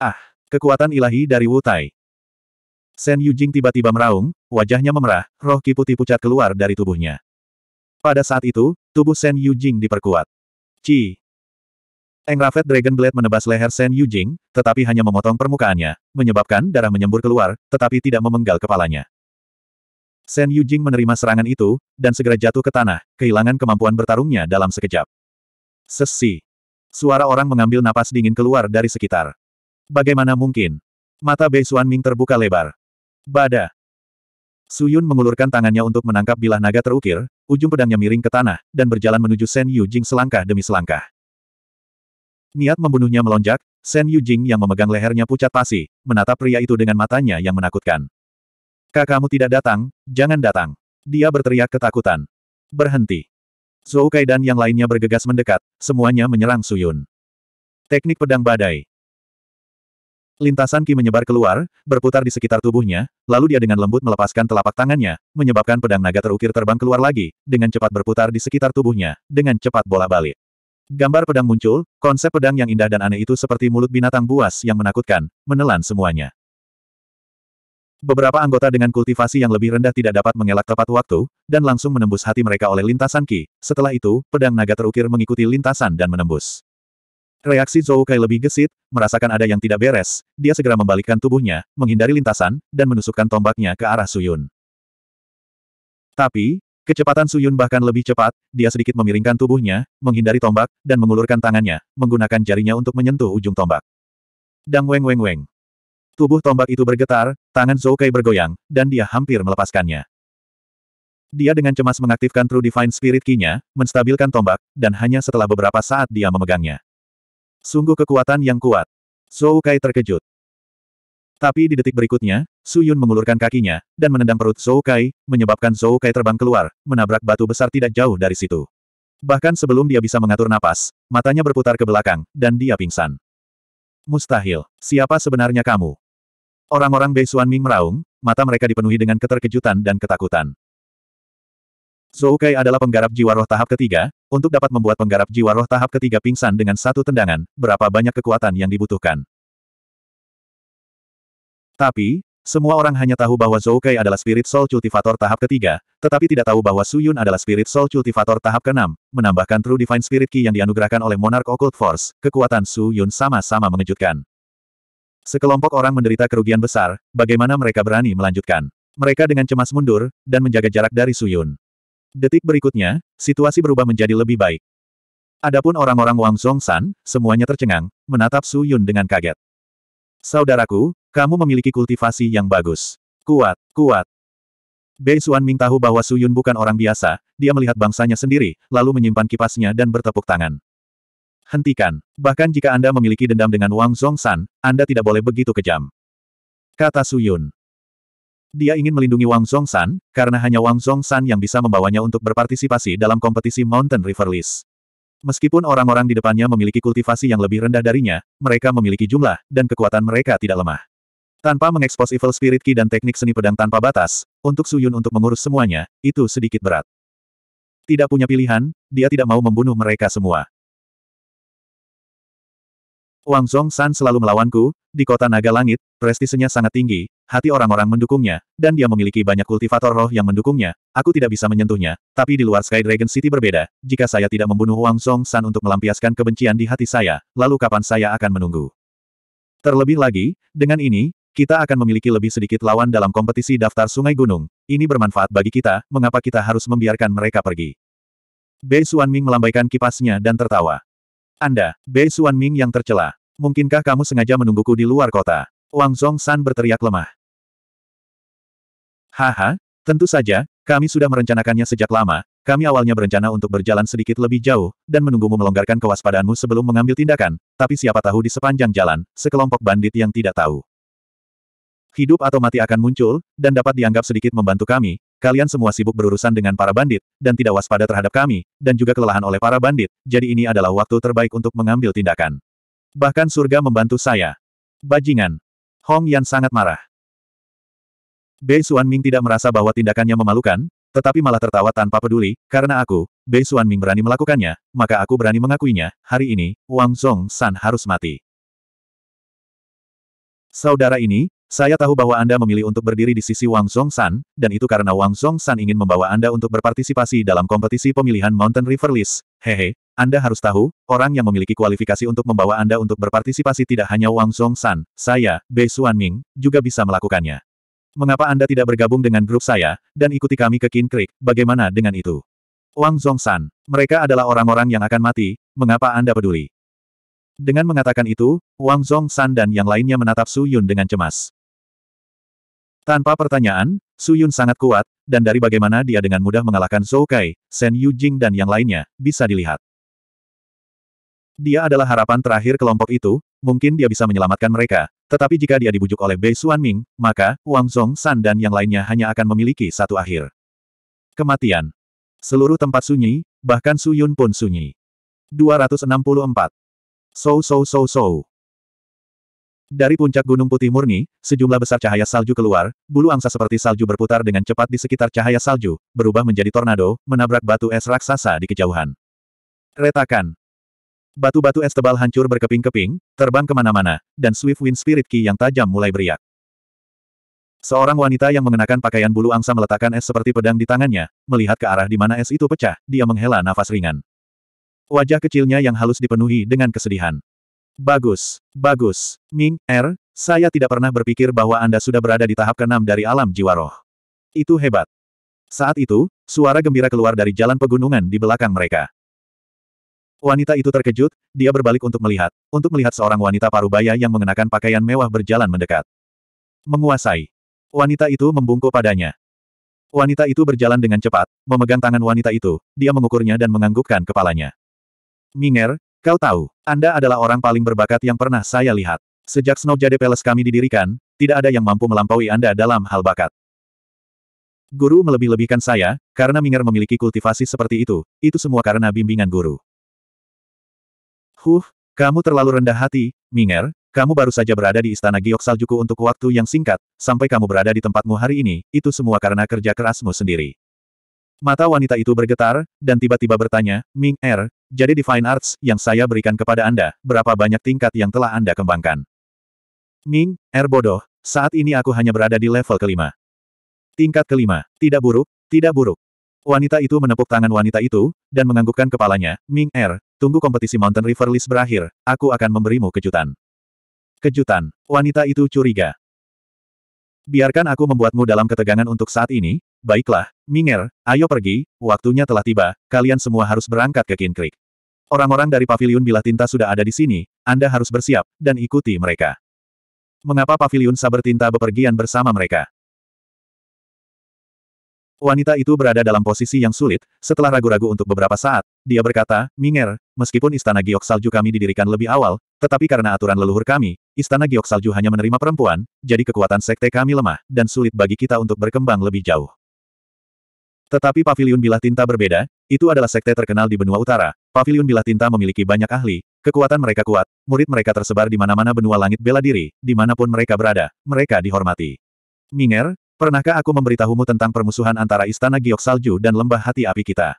Ah, kekuatan ilahi dari Wu Tai. Sen Yujing tiba-tiba meraung, wajahnya memerah, roh ki pucat keluar dari tubuhnya. Pada saat itu, tubuh Sen Yujing diperkuat. Ci. Engrafet Dragon Blade menebas leher Sen Yujing, tetapi hanya memotong permukaannya, menyebabkan darah menyembur keluar, tetapi tidak memenggal kepalanya. Sen Yujing menerima serangan itu, dan segera jatuh ke tanah, kehilangan kemampuan bertarungnya dalam sekejap. Sesi. Suara orang mengambil napas dingin keluar dari sekitar. Bagaimana mungkin? Mata Bei Xuan Ming terbuka lebar. Bada. Suyun mengulurkan tangannya untuk menangkap bilah naga terukir, ujung pedangnya miring ke tanah, dan berjalan menuju Shen Yu Jing selangkah demi selangkah. Niat membunuhnya melonjak, Shen Yu Jing yang memegang lehernya pucat pasi, menatap pria itu dengan matanya yang menakutkan. Kakakmu tidak datang, jangan datang. Dia berteriak ketakutan. Berhenti. Zhou Kai dan yang lainnya bergegas mendekat, semuanya menyerang Suyun. Teknik pedang badai. Lintasan Ki menyebar keluar, berputar di sekitar tubuhnya, lalu dia dengan lembut melepaskan telapak tangannya, menyebabkan pedang naga terukir terbang keluar lagi, dengan cepat berputar di sekitar tubuhnya, dengan cepat bola balik. Gambar pedang muncul, konsep pedang yang indah dan aneh itu seperti mulut binatang buas yang menakutkan, menelan semuanya. Beberapa anggota dengan kultivasi yang lebih rendah tidak dapat mengelak tepat waktu, dan langsung menembus hati mereka oleh lintasan Ki. Setelah itu, pedang naga terukir mengikuti lintasan dan menembus. Reaksi Zhou Kai lebih gesit, merasakan ada yang tidak beres, dia segera membalikkan tubuhnya, menghindari lintasan, dan menusukkan tombaknya ke arah Suyun. Tapi, kecepatan Suyun bahkan lebih cepat, dia sedikit memiringkan tubuhnya, menghindari tombak, dan mengulurkan tangannya, menggunakan jarinya untuk menyentuh ujung tombak. Dang weng weng weng. Tubuh tombak itu bergetar, tangan Zhou Kai bergoyang, dan dia hampir melepaskannya. Dia dengan cemas mengaktifkan True Divine Spirit Key-nya, menstabilkan tombak, dan hanya setelah beberapa saat dia memegangnya. Sungguh kekuatan yang kuat. Zhou Kai terkejut. Tapi di detik berikutnya, Su Yun mengulurkan kakinya, dan menendang perut Zhou Kai, menyebabkan Zhou Kai terbang keluar, menabrak batu besar tidak jauh dari situ. Bahkan sebelum dia bisa mengatur napas, matanya berputar ke belakang, dan dia pingsan. Mustahil, siapa sebenarnya kamu? Orang-orang Bei Xuan Ming meraung, mata mereka dipenuhi dengan keterkejutan dan ketakutan. Zhou Kai adalah penggarap jiwa roh tahap ketiga, untuk dapat membuat penggarap jiwa roh tahap ketiga pingsan dengan satu tendangan, berapa banyak kekuatan yang dibutuhkan. Tapi, semua orang hanya tahu bahwa Zhou Kai adalah spirit soul cultivator tahap ketiga, tetapi tidak tahu bahwa Su Yun adalah spirit soul cultivator tahap keenam, menambahkan True Divine Spirit Key yang dianugerahkan oleh Monarch Occult Force, kekuatan Su Yun sama-sama mengejutkan. Sekelompok orang menderita kerugian besar, bagaimana mereka berani melanjutkan? Mereka dengan cemas mundur, dan menjaga jarak dari Su Yun. Detik berikutnya, situasi berubah menjadi lebih baik. Adapun orang-orang Wang Zhongshan, semuanya tercengang, menatap Su Yun dengan kaget. Saudaraku, kamu memiliki kultivasi yang bagus. Kuat, kuat. Bei Xuan Ming tahu bahwa Su Yun bukan orang biasa, dia melihat bangsanya sendiri, lalu menyimpan kipasnya dan bertepuk tangan. Hentikan. Bahkan jika Anda memiliki dendam dengan Wang Zhongshan, Anda tidak boleh begitu kejam. Kata Su Yun. Dia ingin melindungi Wang Zhongshan, karena hanya Wang Zhongshan yang bisa membawanya untuk berpartisipasi dalam kompetisi Mountain River List. Meskipun orang-orang di depannya memiliki kultivasi yang lebih rendah darinya, mereka memiliki jumlah, dan kekuatan mereka tidak lemah. Tanpa mengekspos Evil Spirit Ki dan teknik seni pedang tanpa batas, untuk Suyun untuk mengurus semuanya, itu sedikit berat. Tidak punya pilihan, dia tidak mau membunuh mereka semua. Wang Zhongshan selalu melawanku, di kota naga langit, prestisenya sangat tinggi, hati orang-orang mendukungnya, dan dia memiliki banyak kultivator roh yang mendukungnya, aku tidak bisa menyentuhnya, tapi di luar Sky Dragon City berbeda, jika saya tidak membunuh Wang Song San untuk melampiaskan kebencian di hati saya, lalu kapan saya akan menunggu? Terlebih lagi, dengan ini, kita akan memiliki lebih sedikit lawan dalam kompetisi daftar sungai gunung, ini bermanfaat bagi kita, mengapa kita harus membiarkan mereka pergi? Bei Xuanming melambaikan kipasnya dan tertawa. Anda, Bei Xuanming yang tercela. Mungkinkah kamu sengaja menungguku di luar kota? Wang Song San berteriak lemah. Haha, tentu saja, kami sudah merencanakannya sejak lama, kami awalnya berencana untuk berjalan sedikit lebih jauh, dan menunggumu melonggarkan kewaspadaanmu sebelum mengambil tindakan, tapi siapa tahu di sepanjang jalan, sekelompok bandit yang tidak tahu. Hidup atau mati akan muncul, dan dapat dianggap sedikit membantu kami, kalian semua sibuk berurusan dengan para bandit, dan tidak waspada terhadap kami, dan juga kelelahan oleh para bandit, jadi ini adalah waktu terbaik untuk mengambil tindakan. Bahkan surga membantu saya. Bajingan. Hong Yan sangat marah. Bei Ming tidak merasa bahwa tindakannya memalukan, tetapi malah tertawa tanpa peduli, karena aku, Bei Ming berani melakukannya, maka aku berani mengakuinya, hari ini, Wang Zhong San harus mati. Saudara ini, saya tahu bahwa Anda memilih untuk berdiri di sisi Wang Zhong San, dan itu karena Wang Zhong San ingin membawa Anda untuk berpartisipasi dalam kompetisi pemilihan Mountain River List. Hehe, Anda harus tahu, orang yang memiliki kualifikasi untuk membawa Anda untuk berpartisipasi tidak hanya Wang Zhong San, saya, Bei Ming, juga bisa melakukannya. Mengapa Anda tidak bergabung dengan grup saya, dan ikuti kami ke Kin Creek, bagaimana dengan itu? Wang Zongshan? mereka adalah orang-orang yang akan mati, mengapa Anda peduli? Dengan mengatakan itu, Wang Zongshan dan yang lainnya menatap Su Yun dengan cemas. Tanpa pertanyaan, Su Yun sangat kuat, dan dari bagaimana dia dengan mudah mengalahkan Zhou Kai, Shen Yujing dan yang lainnya, bisa dilihat. Dia adalah harapan terakhir kelompok itu, mungkin dia bisa menyelamatkan mereka, tetapi jika dia dibujuk oleh Bei Xuanming, maka Wang Zhong San dan yang lainnya hanya akan memiliki satu akhir. Kematian. Seluruh tempat sunyi, bahkan Suyun pun sunyi. 264. So, so, so, sou. Dari puncak Gunung Putih Murni, sejumlah besar cahaya salju keluar, bulu angsa seperti salju berputar dengan cepat di sekitar cahaya salju, berubah menjadi tornado, menabrak batu es raksasa di kejauhan. Retakan. Batu-batu es tebal hancur berkeping-keping, terbang kemana-mana, dan Swift Wind Spirit Key yang tajam mulai beriak. Seorang wanita yang mengenakan pakaian bulu angsa meletakkan es seperti pedang di tangannya, melihat ke arah di mana es itu pecah, dia menghela nafas ringan. Wajah kecilnya yang halus dipenuhi dengan kesedihan. Bagus, bagus, Ming, Er, saya tidak pernah berpikir bahwa Anda sudah berada di tahap keenam dari alam jiwa roh. Itu hebat. Saat itu, suara gembira keluar dari jalan pegunungan di belakang mereka. Wanita itu terkejut, dia berbalik untuk melihat, untuk melihat seorang wanita parubaya yang mengenakan pakaian mewah berjalan mendekat. Menguasai. Wanita itu membungkuk padanya. Wanita itu berjalan dengan cepat, memegang tangan wanita itu, dia mengukurnya dan menganggukkan kepalanya. Minger, kau tahu, Anda adalah orang paling berbakat yang pernah saya lihat. Sejak Snow Jade Palace kami didirikan, tidak ada yang mampu melampaui Anda dalam hal bakat. Guru melebih-lebihkan saya, karena Minger memiliki kultivasi seperti itu, itu semua karena bimbingan guru. Huh, kamu terlalu rendah hati, Minger, kamu baru saja berada di Istana Giok Saljuku untuk waktu yang singkat, sampai kamu berada di tempatmu hari ini, itu semua karena kerja kerasmu sendiri. Mata wanita itu bergetar, dan tiba-tiba bertanya, Ming Er, jadi Divine Arts yang saya berikan kepada Anda, berapa banyak tingkat yang telah Anda kembangkan? Ming, Er bodoh, saat ini aku hanya berada di level kelima. Tingkat kelima, tidak buruk, tidak buruk. Wanita itu menepuk tangan wanita itu, dan menganggukkan kepalanya, Ming Er, tunggu kompetisi Mountain River List berakhir, aku akan memberimu kejutan. Kejutan, wanita itu curiga. Biarkan aku membuatmu dalam ketegangan untuk saat ini, baiklah, Ming Er, ayo pergi, waktunya telah tiba, kalian semua harus berangkat ke Kin Creek. Orang-orang dari paviliun Bila tinta sudah ada di sini, Anda harus bersiap, dan ikuti mereka. Mengapa paviliun saber tinta bepergian bersama mereka? Wanita itu berada dalam posisi yang sulit, setelah ragu-ragu untuk beberapa saat, dia berkata, Minger, meskipun istana giok salju kami didirikan lebih awal, tetapi karena aturan leluhur kami, istana giok salju hanya menerima perempuan, jadi kekuatan sekte kami lemah, dan sulit bagi kita untuk berkembang lebih jauh. Tetapi pavilion bilah tinta berbeda, itu adalah sekte terkenal di benua utara, pavilion bilah tinta memiliki banyak ahli, kekuatan mereka kuat, murid mereka tersebar di mana-mana benua langit bela diri, dimanapun mereka berada, mereka dihormati. Minger, Pernahkah aku memberitahumu tentang permusuhan antara Istana Giok Salju dan Lembah Hati Api kita?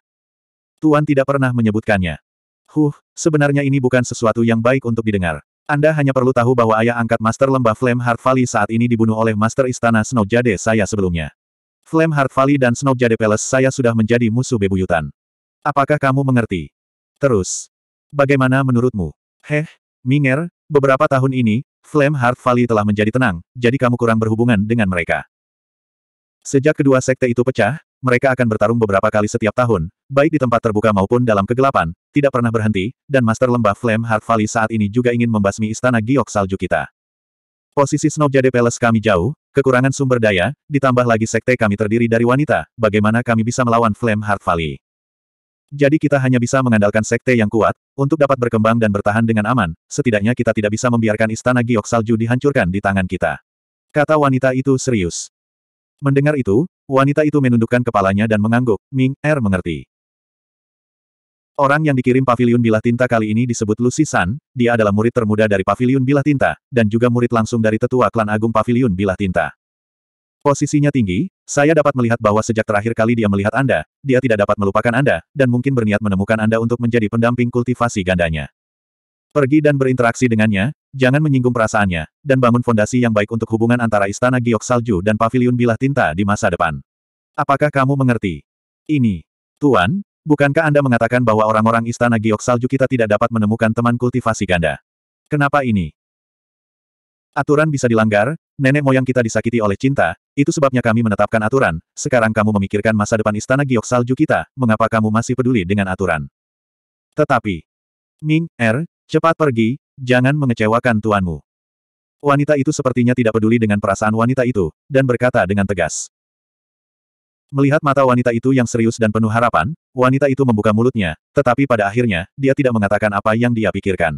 Tuan tidak pernah menyebutkannya. Huh, sebenarnya ini bukan sesuatu yang baik untuk didengar. Anda hanya perlu tahu bahwa ayah angkat Master Lembah Flame Heart Valley saat ini dibunuh oleh Master Istana Snow Jade saya sebelumnya. Flame Heart Valley dan Snow Jade Palace saya sudah menjadi musuh bebuyutan. Apakah kamu mengerti? Terus. Bagaimana menurutmu? Heh, Minger, beberapa tahun ini, Flame Heart Valley telah menjadi tenang, jadi kamu kurang berhubungan dengan mereka. Sejak kedua sekte itu pecah, mereka akan bertarung beberapa kali setiap tahun, baik di tempat terbuka maupun dalam kegelapan, tidak pernah berhenti, dan Master Lembah Flame Heart Valley saat ini juga ingin membasmi istana giok salju kita. Posisi Jade Palace kami jauh, kekurangan sumber daya, ditambah lagi sekte kami terdiri dari wanita, bagaimana kami bisa melawan Flame Heart Valley. Jadi kita hanya bisa mengandalkan sekte yang kuat, untuk dapat berkembang dan bertahan dengan aman, setidaknya kita tidak bisa membiarkan istana giok salju dihancurkan di tangan kita. Kata wanita itu serius. Mendengar itu, wanita itu menundukkan kepalanya dan mengangguk, Ming Er mengerti. Orang yang dikirim Pavilion bilah tinta kali ini disebut Lucy San, dia adalah murid termuda dari Pavilion bilah tinta, dan juga murid langsung dari tetua klan agung Pavilion bilah tinta. Posisinya tinggi, saya dapat melihat bahwa sejak terakhir kali dia melihat Anda, dia tidak dapat melupakan Anda, dan mungkin berniat menemukan Anda untuk menjadi pendamping kultivasi gandanya. Pergi dan berinteraksi dengannya, jangan menyinggung perasaannya, dan bangun fondasi yang baik untuk hubungan antara Istana Giok Salju dan Paviliun Bilah Tinta di masa depan. Apakah kamu mengerti? Ini. Tuan, bukankah Anda mengatakan bahwa orang-orang Istana Giok Salju kita tidak dapat menemukan teman kultivasi ganda? Kenapa ini? Aturan bisa dilanggar, nenek moyang kita disakiti oleh cinta, itu sebabnya kami menetapkan aturan, sekarang kamu memikirkan masa depan Istana Giok Salju kita, mengapa kamu masih peduli dengan aturan? Tetapi, Ming, Er, Cepat pergi, jangan mengecewakan tuanmu. Wanita itu sepertinya tidak peduli dengan perasaan wanita itu, dan berkata dengan tegas. Melihat mata wanita itu yang serius dan penuh harapan, wanita itu membuka mulutnya, tetapi pada akhirnya, dia tidak mengatakan apa yang dia pikirkan.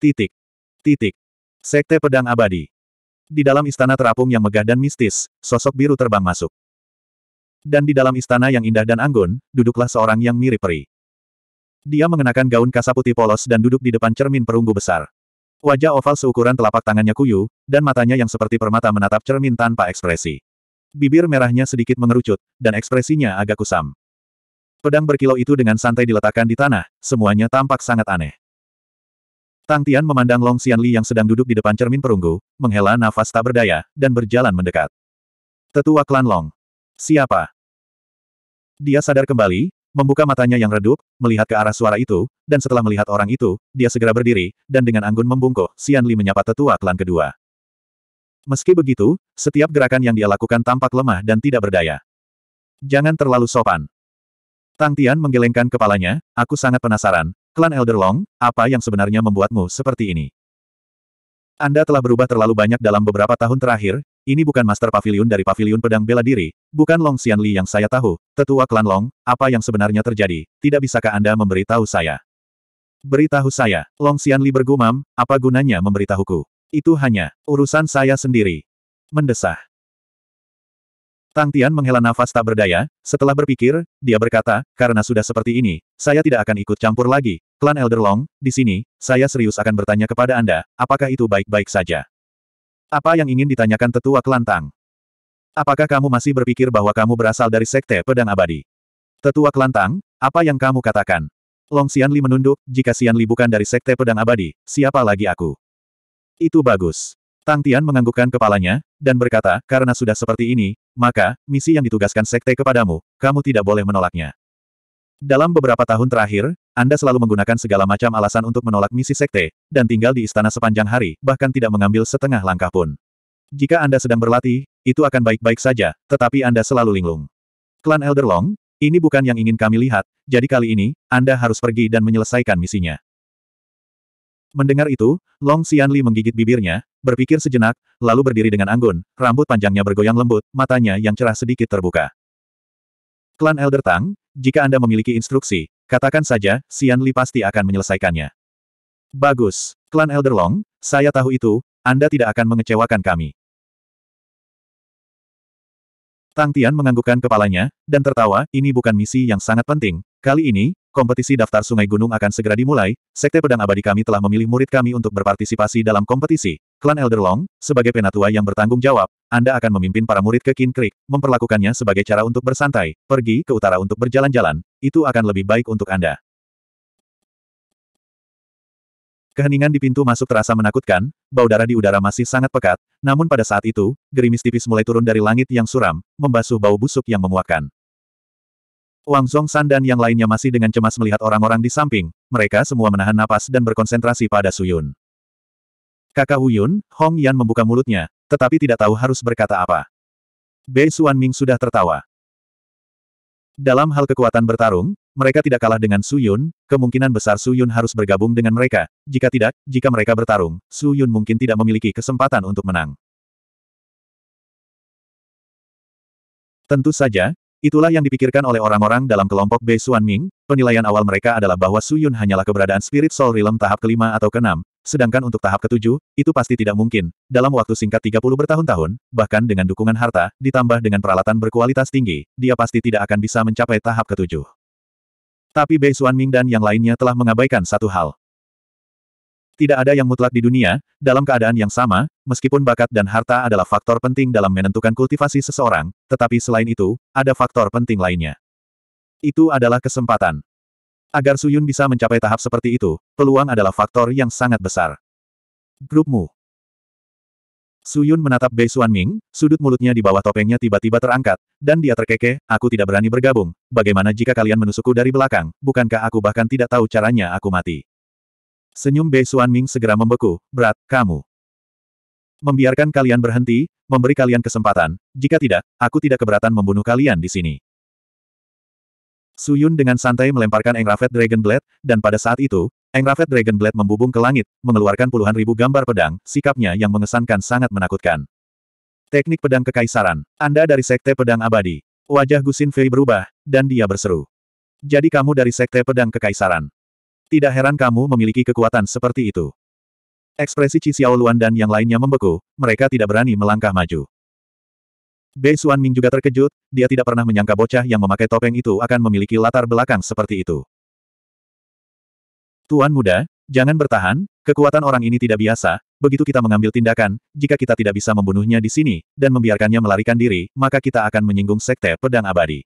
Titik. Titik. Sekte Pedang Abadi. Di dalam istana terapung yang megah dan mistis, sosok biru terbang masuk. Dan di dalam istana yang indah dan anggun, duduklah seorang yang mirip peri. Dia mengenakan gaun kasa putih polos dan duduk di depan cermin perunggu besar. Wajah oval seukuran telapak tangannya kuyu, dan matanya yang seperti permata menatap cermin tanpa ekspresi. Bibir merahnya sedikit mengerucut, dan ekspresinya agak kusam. Pedang berkilau itu dengan santai diletakkan di tanah, semuanya tampak sangat aneh. Tang Tian memandang Long Xianli yang sedang duduk di depan cermin perunggu, menghela nafas tak berdaya, dan berjalan mendekat. Tetua klan Long. Siapa? Dia sadar kembali, membuka matanya yang redup, melihat ke arah suara itu, dan setelah melihat orang itu, dia segera berdiri, dan dengan anggun membungkuk, Xian Li menyapa tetua klan kedua. Meski begitu, setiap gerakan yang dia lakukan tampak lemah dan tidak berdaya. Jangan terlalu sopan. Tang Tian menggelengkan kepalanya, aku sangat penasaran, klan Elder Long, apa yang sebenarnya membuatmu seperti ini? Anda telah berubah terlalu banyak dalam beberapa tahun terakhir, ini bukan Master Pavilion dari Pavilion Pedang Bela Diri, bukan Long Xianli yang saya tahu, tetua klan Long, apa yang sebenarnya terjadi, tidak bisakah Anda memberitahu saya? Beritahu saya, Long Xianli bergumam, apa gunanya memberitahuku? Itu hanya, urusan saya sendiri. Mendesah. Tang Tian menghela nafas tak berdaya, setelah berpikir, dia berkata, karena sudah seperti ini, saya tidak akan ikut campur lagi, klan Elder Long, di sini, saya serius akan bertanya kepada Anda, apakah itu baik-baik saja? Apa yang ingin ditanyakan tetua Kelantang? Apakah kamu masih berpikir bahwa kamu berasal dari sekte pedang abadi? Tetua Kelantang, apa yang kamu katakan? Long Xianli menunduk, jika Xianli bukan dari sekte pedang abadi, siapa lagi aku? Itu bagus. Tang Tian menganggukkan kepalanya, dan berkata, karena sudah seperti ini, maka, misi yang ditugaskan sekte kepadamu, kamu tidak boleh menolaknya. Dalam beberapa tahun terakhir, Anda selalu menggunakan segala macam alasan untuk menolak misi sekte, dan tinggal di istana sepanjang hari, bahkan tidak mengambil setengah langkah pun. Jika Anda sedang berlatih, itu akan baik-baik saja, tetapi Anda selalu linglung. Klan Elder Long, ini bukan yang ingin kami lihat, jadi kali ini, Anda harus pergi dan menyelesaikan misinya. Mendengar itu, Long Xianli menggigit bibirnya, berpikir sejenak, lalu berdiri dengan anggun, rambut panjangnya bergoyang lembut, matanya yang cerah sedikit terbuka. Klan Elder Tang, jika Anda memiliki instruksi, katakan saja, Xian Li pasti akan menyelesaikannya. Bagus, klan Elder Long, saya tahu itu, Anda tidak akan mengecewakan kami. Tang Tian menganggukkan kepalanya, dan tertawa, ini bukan misi yang sangat penting, kali ini, kompetisi daftar sungai gunung akan segera dimulai, Sekte Pedang Abadi kami telah memilih murid kami untuk berpartisipasi dalam kompetisi. Klan Elder Long sebagai penatua yang bertanggung jawab, Anda akan memimpin para murid ke King Creek, memperlakukannya sebagai cara untuk bersantai, pergi ke utara untuk berjalan-jalan, itu akan lebih baik untuk Anda. Keheningan di pintu masuk terasa menakutkan, bau darah di udara masih sangat pekat, namun pada saat itu, gerimis tipis mulai turun dari langit yang suram, membasuh bau busuk yang memuakkan. Wang Zhongshan dan yang lainnya masih dengan cemas melihat orang-orang di samping, mereka semua menahan napas dan berkonsentrasi pada Suyun. Kakak Yun, Hong Yan membuka mulutnya, tetapi tidak tahu harus berkata apa. Bei Suan Ming sudah tertawa. Dalam hal kekuatan bertarung, mereka tidak kalah dengan Suyun, kemungkinan besar Suyun harus bergabung dengan mereka, jika tidak, jika mereka bertarung, Suyun mungkin tidak memiliki kesempatan untuk menang. Tentu saja, Itulah yang dipikirkan oleh orang-orang dalam kelompok Bei Xuan Ming, penilaian awal mereka adalah bahwa Su Yun hanyalah keberadaan Spirit Soul Realm tahap kelima atau keenam, sedangkan untuk tahap ketujuh, itu pasti tidak mungkin, dalam waktu singkat 30 bertahun-tahun, bahkan dengan dukungan harta, ditambah dengan peralatan berkualitas tinggi, dia pasti tidak akan bisa mencapai tahap ketujuh. Tapi Bei Xuan Ming dan yang lainnya telah mengabaikan satu hal. Tidak ada yang mutlak di dunia, dalam keadaan yang sama, meskipun bakat dan harta adalah faktor penting dalam menentukan kultivasi seseorang, tetapi selain itu, ada faktor penting lainnya. Itu adalah kesempatan. Agar Suyun bisa mencapai tahap seperti itu, peluang adalah faktor yang sangat besar. Grupmu. Suyun menatap Bei Xuan Ming, sudut mulutnya di bawah topengnya tiba-tiba terangkat, dan dia terkekeh, aku tidak berani bergabung, bagaimana jika kalian menusukku dari belakang, bukankah aku bahkan tidak tahu caranya aku mati. Senyum Bei Ming segera membeku, berat, kamu. Membiarkan kalian berhenti, memberi kalian kesempatan, jika tidak, aku tidak keberatan membunuh kalian di sini. Suyun dengan santai melemparkan Engravet Dragon Blade, dan pada saat itu, Engravet Dragon Blade membubung ke langit, mengeluarkan puluhan ribu gambar pedang, sikapnya yang mengesankan sangat menakutkan. Teknik pedang kekaisaran. Anda dari Sekte Pedang Abadi. Wajah Gusin Fei berubah, dan dia berseru. Jadi kamu dari Sekte Pedang Kekaisaran. Tidak heran kamu memiliki kekuatan seperti itu. Ekspresi Qi Xiaoluan dan yang lainnya membeku, mereka tidak berani melangkah maju. Bei Ming juga terkejut, dia tidak pernah menyangka bocah yang memakai topeng itu akan memiliki latar belakang seperti itu. Tuan muda, jangan bertahan, kekuatan orang ini tidak biasa, begitu kita mengambil tindakan, jika kita tidak bisa membunuhnya di sini, dan membiarkannya melarikan diri, maka kita akan menyinggung sekte pedang abadi.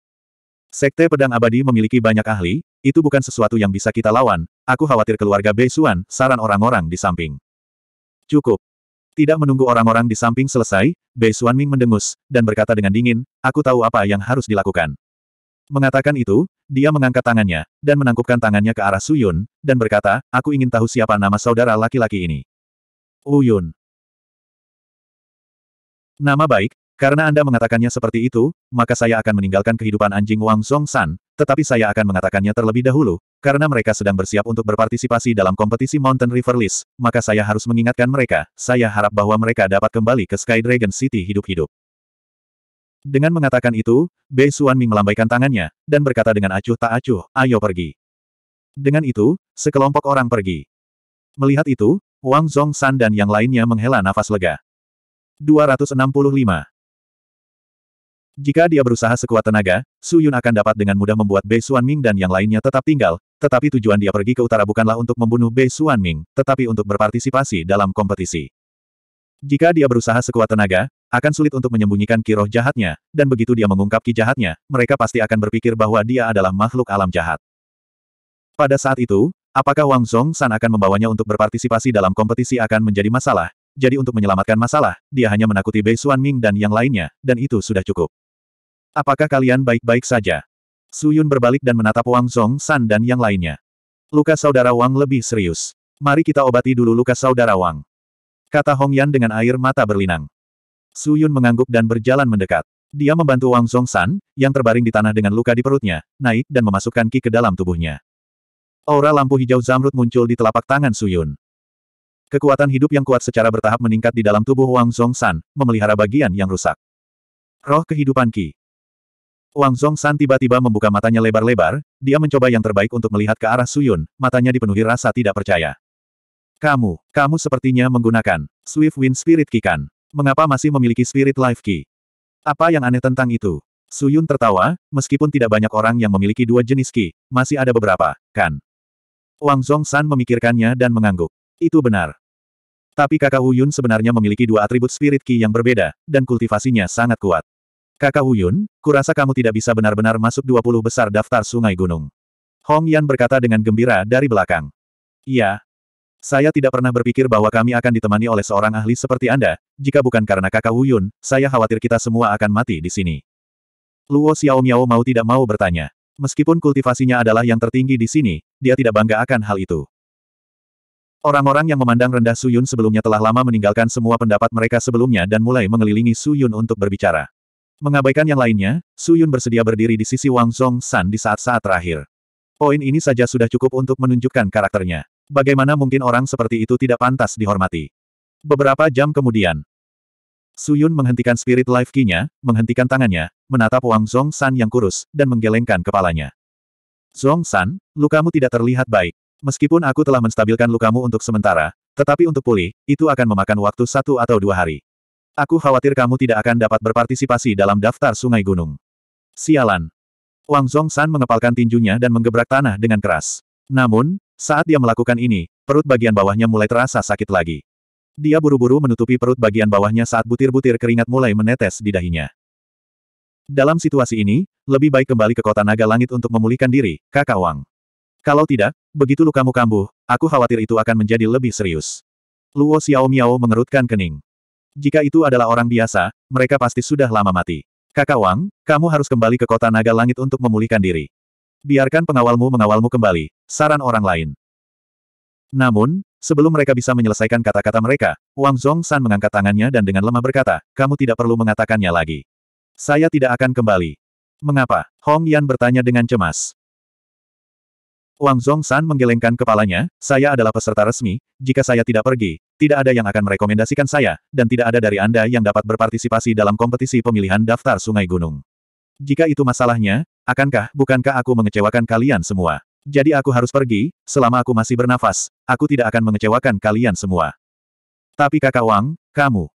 Sekte Pedang Abadi memiliki banyak ahli, itu bukan sesuatu yang bisa kita lawan, aku khawatir keluarga Bei Xuan, saran orang-orang di samping. Cukup. Tidak menunggu orang-orang di samping selesai, Bei Suan Ming mendengus, dan berkata dengan dingin, aku tahu apa yang harus dilakukan. Mengatakan itu, dia mengangkat tangannya, dan menangkupkan tangannya ke arah Suyun, dan berkata, aku ingin tahu siapa nama saudara laki-laki ini. Uyun. Nama baik, karena Anda mengatakannya seperti itu, maka saya akan meninggalkan kehidupan anjing Wang Song San. tetapi saya akan mengatakannya terlebih dahulu, karena mereka sedang bersiap untuk berpartisipasi dalam kompetisi Mountain River List, maka saya harus mengingatkan mereka, saya harap bahwa mereka dapat kembali ke Sky Dragon City hidup-hidup. Dengan mengatakan itu, Bei Ming melambaikan tangannya, dan berkata dengan acuh tak acuh, ayo pergi. Dengan itu, sekelompok orang pergi. Melihat itu, Wang Zhong San dan yang lainnya menghela nafas lega. 265 jika dia berusaha sekuat tenaga, Su Yun akan dapat dengan mudah membuat Bei Xuan Ming dan yang lainnya tetap tinggal, tetapi tujuan dia pergi ke utara bukanlah untuk membunuh Bei Xuan Ming, tetapi untuk berpartisipasi dalam kompetisi. Jika dia berusaha sekuat tenaga, akan sulit untuk menyembunyikan kiroh jahatnya, dan begitu dia mengungkap ki jahatnya, mereka pasti akan berpikir bahwa dia adalah makhluk alam jahat. Pada saat itu, apakah Wang Song San akan membawanya untuk berpartisipasi dalam kompetisi akan menjadi masalah, jadi untuk menyelamatkan masalah, dia hanya menakuti Bei Xuan Ming dan yang lainnya, dan itu sudah cukup. Apakah kalian baik-baik saja? Su Yun berbalik dan menatap Wang Zong San dan yang lainnya. Luka saudara Wang lebih serius. Mari kita obati dulu luka saudara Wang. Kata Hong Yan dengan air mata berlinang. Su Yun mengangguk dan berjalan mendekat. Dia membantu Wang Zong San, yang terbaring di tanah dengan luka di perutnya, naik dan memasukkan ki ke dalam tubuhnya. Aura lampu hijau zamrud muncul di telapak tangan Su Yun. Kekuatan hidup yang kuat secara bertahap meningkat di dalam tubuh Wang Zong San, memelihara bagian yang rusak. Roh kehidupan Ki. Wang san tiba-tiba membuka matanya lebar-lebar, dia mencoba yang terbaik untuk melihat ke arah Suyun, matanya dipenuhi rasa tidak percaya. Kamu, kamu sepertinya menggunakan Swift Wind Spirit Ki kan? Mengapa masih memiliki Spirit Life Ki? Apa yang aneh tentang itu? Suyun tertawa, meskipun tidak banyak orang yang memiliki dua jenis Ki, masih ada beberapa, kan? Wang san memikirkannya dan mengangguk. Itu benar. Tapi kakak Yun sebenarnya memiliki dua atribut Spirit Ki yang berbeda, dan kultivasinya sangat kuat. Kakak Huyun, kurasa kamu tidak bisa benar-benar masuk 20 besar daftar sungai gunung. Hong Yan berkata dengan gembira dari belakang. Iya. Saya tidak pernah berpikir bahwa kami akan ditemani oleh seorang ahli seperti Anda, jika bukan karena kakak Huyun, saya khawatir kita semua akan mati di sini. Luo Xiao Xiaomiao mau tidak mau bertanya. Meskipun kultivasinya adalah yang tertinggi di sini, dia tidak bangga akan hal itu. Orang-orang yang memandang rendah Suyun sebelumnya telah lama meninggalkan semua pendapat mereka sebelumnya dan mulai mengelilingi Suyun untuk berbicara. Mengabaikan yang lainnya, Su Yun bersedia berdiri di sisi Wang Zhong San di saat-saat terakhir. Poin ini saja sudah cukup untuk menunjukkan karakternya. Bagaimana mungkin orang seperti itu tidak pantas dihormati? Beberapa jam kemudian, Su Yun menghentikan spirit life key-nya, menghentikan tangannya, menatap Wang Zhong San yang kurus, dan menggelengkan kepalanya. Zong San, lukamu tidak terlihat baik. Meskipun aku telah menstabilkan lukamu untuk sementara, tetapi untuk pulih, itu akan memakan waktu satu atau dua hari. Aku khawatir kamu tidak akan dapat berpartisipasi dalam daftar sungai gunung. Sialan. Wang Zongshan mengepalkan tinjunya dan menggebrak tanah dengan keras. Namun, saat dia melakukan ini, perut bagian bawahnya mulai terasa sakit lagi. Dia buru-buru menutupi perut bagian bawahnya saat butir-butir keringat mulai menetes di dahinya. Dalam situasi ini, lebih baik kembali ke kota naga langit untuk memulihkan diri, kakak Wang. Kalau tidak, begitu lukamu kambuh, aku khawatir itu akan menjadi lebih serius. Luo Xiao Miao mengerutkan kening. Jika itu adalah orang biasa, mereka pasti sudah lama mati. Kakak Wang, kamu harus kembali ke kota naga langit untuk memulihkan diri. Biarkan pengawalmu mengawalmu kembali, saran orang lain. Namun, sebelum mereka bisa menyelesaikan kata-kata mereka, Wang San mengangkat tangannya dan dengan lemah berkata, kamu tidak perlu mengatakannya lagi. Saya tidak akan kembali. Mengapa? Hong Yan bertanya dengan cemas. Wang San menggelengkan kepalanya, saya adalah peserta resmi, jika saya tidak pergi, tidak ada yang akan merekomendasikan saya, dan tidak ada dari Anda yang dapat berpartisipasi dalam kompetisi pemilihan daftar sungai gunung. Jika itu masalahnya, akankah, bukankah aku mengecewakan kalian semua? Jadi aku harus pergi, selama aku masih bernafas, aku tidak akan mengecewakan kalian semua. Tapi kakak Wang, kamu.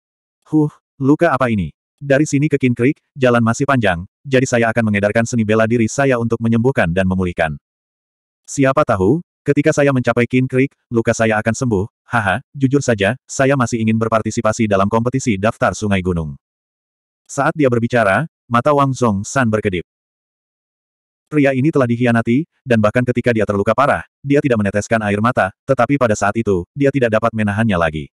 Huh, luka apa ini? Dari sini ke Kin Creek, jalan masih panjang, jadi saya akan mengedarkan seni bela diri saya untuk menyembuhkan dan memulihkan. Siapa tahu, ketika saya mencapai Kin Creek, luka saya akan sembuh, Haha, jujur saja, saya masih ingin berpartisipasi dalam kompetisi daftar sungai gunung. Saat dia berbicara, mata Wang Zong San berkedip. Pria ini telah dikhianati, dan bahkan ketika dia terluka parah, dia tidak meneteskan air mata, tetapi pada saat itu, dia tidak dapat menahannya lagi.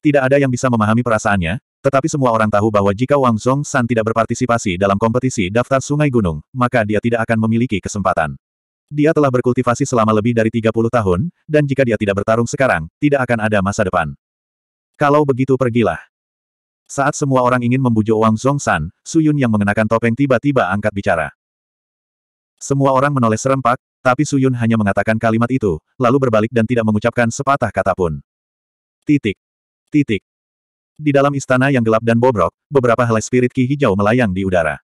Tidak ada yang bisa memahami perasaannya, tetapi semua orang tahu bahwa jika Wang Zong San tidak berpartisipasi dalam kompetisi daftar sungai gunung, maka dia tidak akan memiliki kesempatan. Dia telah berkultivasi selama lebih dari 30 tahun, dan jika dia tidak bertarung sekarang, tidak akan ada masa depan. Kalau begitu pergilah. Saat semua orang ingin membujuk Wang Su Yun yang mengenakan topeng tiba-tiba angkat bicara. Semua orang menoleh serempak, tapi Su Yun hanya mengatakan kalimat itu, lalu berbalik dan tidak mengucapkan sepatah kata pun. Titik. Titik. Di dalam istana yang gelap dan bobrok, beberapa helai spirit ki hijau melayang di udara.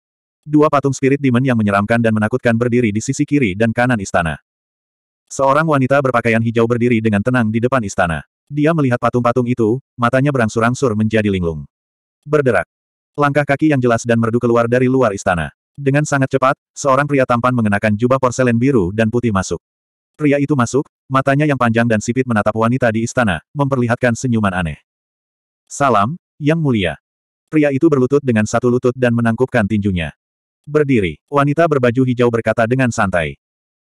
Dua patung spirit demon yang menyeramkan dan menakutkan berdiri di sisi kiri dan kanan istana. Seorang wanita berpakaian hijau berdiri dengan tenang di depan istana. Dia melihat patung-patung itu, matanya berangsur-angsur menjadi linglung. Berderak. Langkah kaki yang jelas dan merdu keluar dari luar istana. Dengan sangat cepat, seorang pria tampan mengenakan jubah porselen biru dan putih masuk. Pria itu masuk, matanya yang panjang dan sipit menatap wanita di istana, memperlihatkan senyuman aneh. Salam, Yang Mulia. Pria itu berlutut dengan satu lutut dan menangkupkan tinjunya. Berdiri, wanita berbaju hijau berkata dengan santai.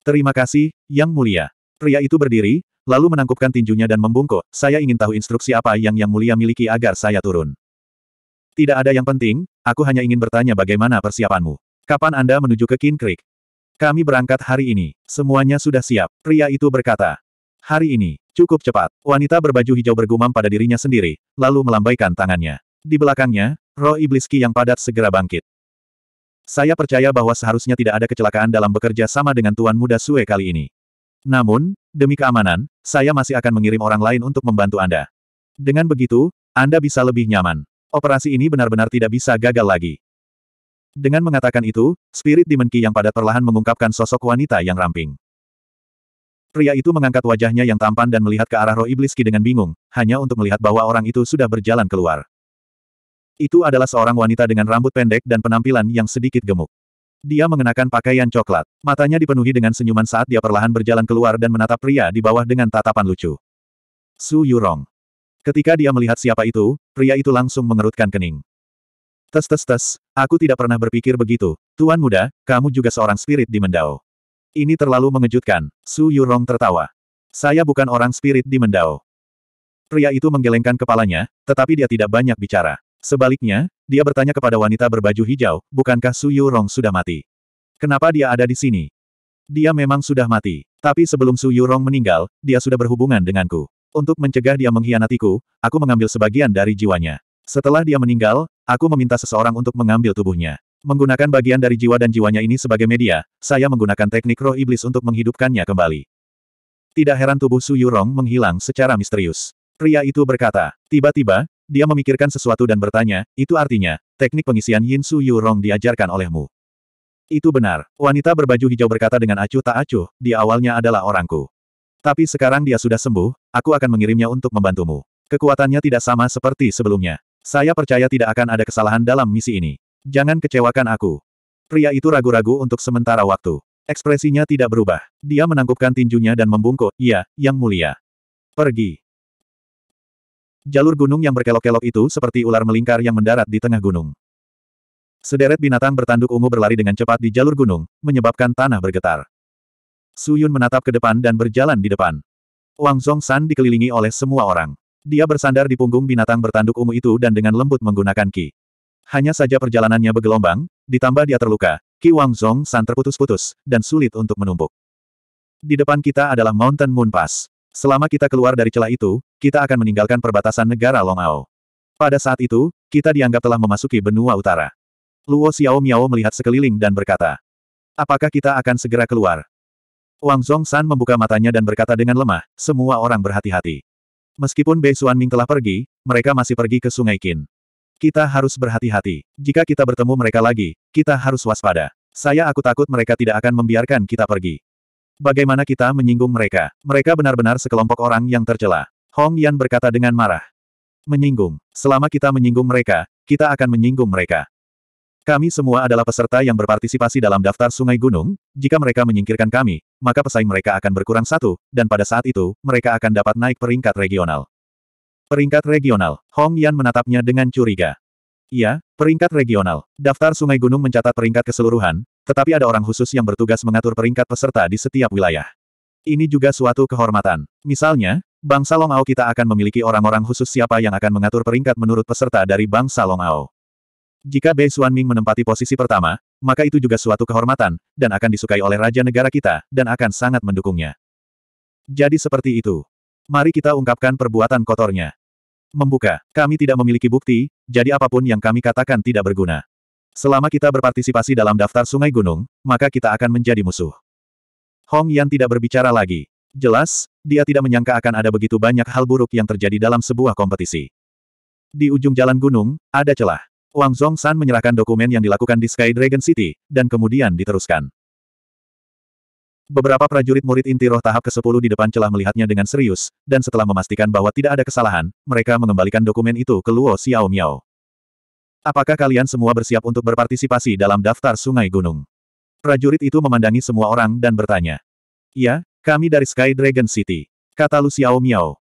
Terima kasih, Yang Mulia. Pria itu berdiri, lalu menangkupkan tinjunya dan membungkuk, saya ingin tahu instruksi apa yang Yang Mulia miliki agar saya turun. Tidak ada yang penting, aku hanya ingin bertanya bagaimana persiapanmu. Kapan Anda menuju ke King Creek? Kami berangkat hari ini, semuanya sudah siap, pria itu berkata. Hari ini, cukup cepat, wanita berbaju hijau bergumam pada dirinya sendiri, lalu melambaikan tangannya. Di belakangnya, roh ibliski yang padat segera bangkit. Saya percaya bahwa seharusnya tidak ada kecelakaan dalam bekerja sama dengan Tuan Muda Sue kali ini. Namun, demi keamanan, saya masih akan mengirim orang lain untuk membantu Anda. Dengan begitu, Anda bisa lebih nyaman. Operasi ini benar-benar tidak bisa gagal lagi. Dengan mengatakan itu, spirit Demon yang pada perlahan mengungkapkan sosok wanita yang ramping. Pria itu mengangkat wajahnya yang tampan dan melihat ke arah roh iblis Ki dengan bingung, hanya untuk melihat bahwa orang itu sudah berjalan keluar. Itu adalah seorang wanita dengan rambut pendek dan penampilan yang sedikit gemuk. Dia mengenakan pakaian coklat. Matanya dipenuhi dengan senyuman saat dia perlahan berjalan keluar dan menatap pria di bawah dengan tatapan lucu. Su Yurong. Ketika dia melihat siapa itu, pria itu langsung mengerutkan kening. Tes tes tes, aku tidak pernah berpikir begitu. Tuan muda, kamu juga seorang spirit di Mendao. Ini terlalu mengejutkan. Su Yurong tertawa. Saya bukan orang spirit di Mendao. Pria itu menggelengkan kepalanya, tetapi dia tidak banyak bicara. Sebaliknya, dia bertanya kepada wanita berbaju hijau, bukankah Su Yurong sudah mati? Kenapa dia ada di sini? Dia memang sudah mati. Tapi sebelum Su Yurong meninggal, dia sudah berhubungan denganku. Untuk mencegah dia mengkhianatiku, aku mengambil sebagian dari jiwanya. Setelah dia meninggal, aku meminta seseorang untuk mengambil tubuhnya. Menggunakan bagian dari jiwa dan jiwanya ini sebagai media, saya menggunakan teknik roh iblis untuk menghidupkannya kembali. Tidak heran tubuh Su Yurong menghilang secara misterius. Pria itu berkata, tiba-tiba, dia memikirkan sesuatu dan bertanya, itu artinya, teknik pengisian Yin Su Yu Rong diajarkan olehmu. Itu benar. Wanita berbaju hijau berkata dengan acuh tak acuh, dia awalnya adalah orangku. Tapi sekarang dia sudah sembuh, aku akan mengirimnya untuk membantumu. Kekuatannya tidak sama seperti sebelumnya. Saya percaya tidak akan ada kesalahan dalam misi ini. Jangan kecewakan aku. Pria itu ragu-ragu untuk sementara waktu. Ekspresinya tidak berubah. Dia menangkupkan tinjunya dan membungkuk, iya, yang mulia. Pergi. Jalur gunung yang berkelok-kelok itu seperti ular melingkar yang mendarat di tengah gunung. Sederet binatang bertanduk ungu berlari dengan cepat di jalur gunung, menyebabkan tanah bergetar. Su Yun menatap ke depan dan berjalan di depan. Wang Zhong San dikelilingi oleh semua orang. Dia bersandar di punggung binatang bertanduk ungu itu dan dengan lembut menggunakan ki. Hanya saja perjalanannya bergelombang, ditambah dia terluka, ki Wang Zhong San terputus-putus, dan sulit untuk menumpuk. Di depan kita adalah Mountain Moon Pass. Selama kita keluar dari celah itu, kita akan meninggalkan perbatasan negara Long Ao. Pada saat itu, kita dianggap telah memasuki benua utara. Luo Xiao Miao melihat sekeliling dan berkata, Apakah kita akan segera keluar? Wang Zhong San membuka matanya dan berkata dengan lemah, semua orang berhati-hati. Meskipun Bei Ming telah pergi, mereka masih pergi ke Sungai Qin. Kita harus berhati-hati. Jika kita bertemu mereka lagi, kita harus waspada. Saya aku takut mereka tidak akan membiarkan kita pergi. Bagaimana kita menyinggung mereka? Mereka benar-benar sekelompok orang yang tercela. Hong Yan berkata dengan marah. Menyinggung. Selama kita menyinggung mereka, kita akan menyinggung mereka. Kami semua adalah peserta yang berpartisipasi dalam daftar sungai gunung, jika mereka menyingkirkan kami, maka pesaing mereka akan berkurang satu, dan pada saat itu, mereka akan dapat naik peringkat regional. Peringkat regional, Hong Yan menatapnya dengan curiga. Iya, peringkat regional. Daftar sungai gunung mencatat peringkat keseluruhan, tetapi ada orang khusus yang bertugas mengatur peringkat peserta di setiap wilayah. Ini juga suatu kehormatan. Misalnya, bangsa Long Ao kita akan memiliki orang-orang khusus siapa yang akan mengatur peringkat menurut peserta dari bangsa Long Ao. Jika Bei Xuanming menempati posisi pertama, maka itu juga suatu kehormatan, dan akan disukai oleh raja negara kita, dan akan sangat mendukungnya. Jadi seperti itu. Mari kita ungkapkan perbuatan kotornya. Membuka, kami tidak memiliki bukti, jadi apapun yang kami katakan tidak berguna. Selama kita berpartisipasi dalam daftar sungai gunung, maka kita akan menjadi musuh. Hong Yan tidak berbicara lagi. Jelas, dia tidak menyangka akan ada begitu banyak hal buruk yang terjadi dalam sebuah kompetisi. Di ujung jalan gunung, ada celah. Wang Zongshan menyerahkan dokumen yang dilakukan di Sky Dragon City, dan kemudian diteruskan. Beberapa prajurit murid inti roh tahap ke-10 di depan celah melihatnya dengan serius, dan setelah memastikan bahwa tidak ada kesalahan, mereka mengembalikan dokumen itu ke Luo Xiao Apakah kalian semua bersiap untuk berpartisipasi dalam daftar sungai gunung? Prajurit itu memandangi semua orang dan bertanya. Ya, kami dari Sky Dragon City. Kata Lu Xiao Miao.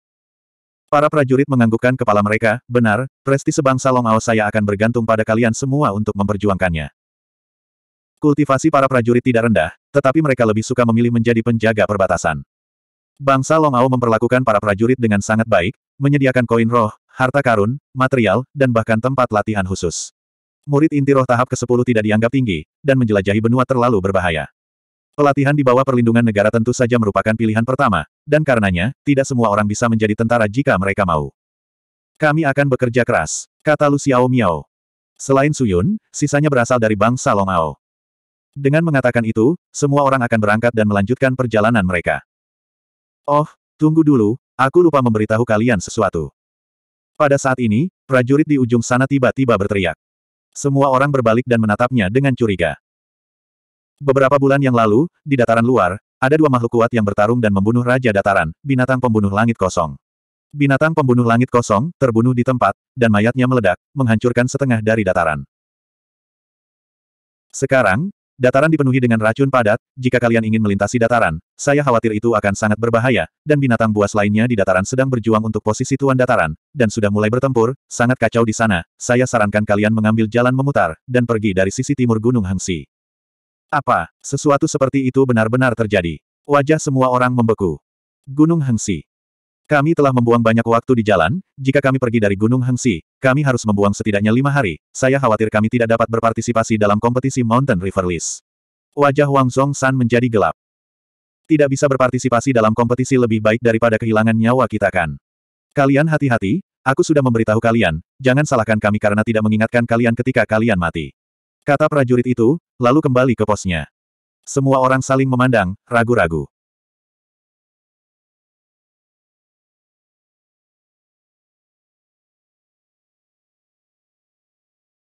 Para prajurit menganggukkan kepala mereka, benar, prestise bangsa Long Ao saya akan bergantung pada kalian semua untuk memperjuangkannya. Kultivasi para prajurit tidak rendah, tetapi mereka lebih suka memilih menjadi penjaga perbatasan. Bangsa Long Ao memperlakukan para prajurit dengan sangat baik, menyediakan koin roh, harta karun, material, dan bahkan tempat latihan khusus. Murid inti roh tahap ke-10 tidak dianggap tinggi, dan menjelajahi benua terlalu berbahaya. Pelatihan di bawah perlindungan negara tentu saja merupakan pilihan pertama, dan karenanya, tidak semua orang bisa menjadi tentara jika mereka mau. Kami akan bekerja keras, kata Lu Xiao Miao. Selain Suyun, sisanya berasal dari bangsa Longao. Dengan mengatakan itu, semua orang akan berangkat dan melanjutkan perjalanan mereka. Oh, tunggu dulu, aku lupa memberitahu kalian sesuatu. Pada saat ini, prajurit di ujung sana tiba-tiba berteriak. Semua orang berbalik dan menatapnya dengan curiga. Beberapa bulan yang lalu, di dataran luar, ada dua makhluk kuat yang bertarung dan membunuh Raja Dataran, binatang pembunuh langit kosong. Binatang pembunuh langit kosong, terbunuh di tempat, dan mayatnya meledak, menghancurkan setengah dari dataran. Sekarang, Dataran dipenuhi dengan racun padat, jika kalian ingin melintasi dataran, saya khawatir itu akan sangat berbahaya, dan binatang buas lainnya di dataran sedang berjuang untuk posisi tuan dataran, dan sudah mulai bertempur, sangat kacau di sana, saya sarankan kalian mengambil jalan memutar, dan pergi dari sisi timur Gunung Hengsi. Apa, sesuatu seperti itu benar-benar terjadi? Wajah semua orang membeku. Gunung Hengsi. Kami telah membuang banyak waktu di jalan, jika kami pergi dari Gunung Hengsi, kami harus membuang setidaknya lima hari, saya khawatir kami tidak dapat berpartisipasi dalam kompetisi Mountain River List. Wajah Wang San menjadi gelap. Tidak bisa berpartisipasi dalam kompetisi lebih baik daripada kehilangan nyawa kita kan. Kalian hati-hati, aku sudah memberitahu kalian, jangan salahkan kami karena tidak mengingatkan kalian ketika kalian mati. Kata prajurit itu, lalu kembali ke posnya. Semua orang saling memandang, ragu-ragu.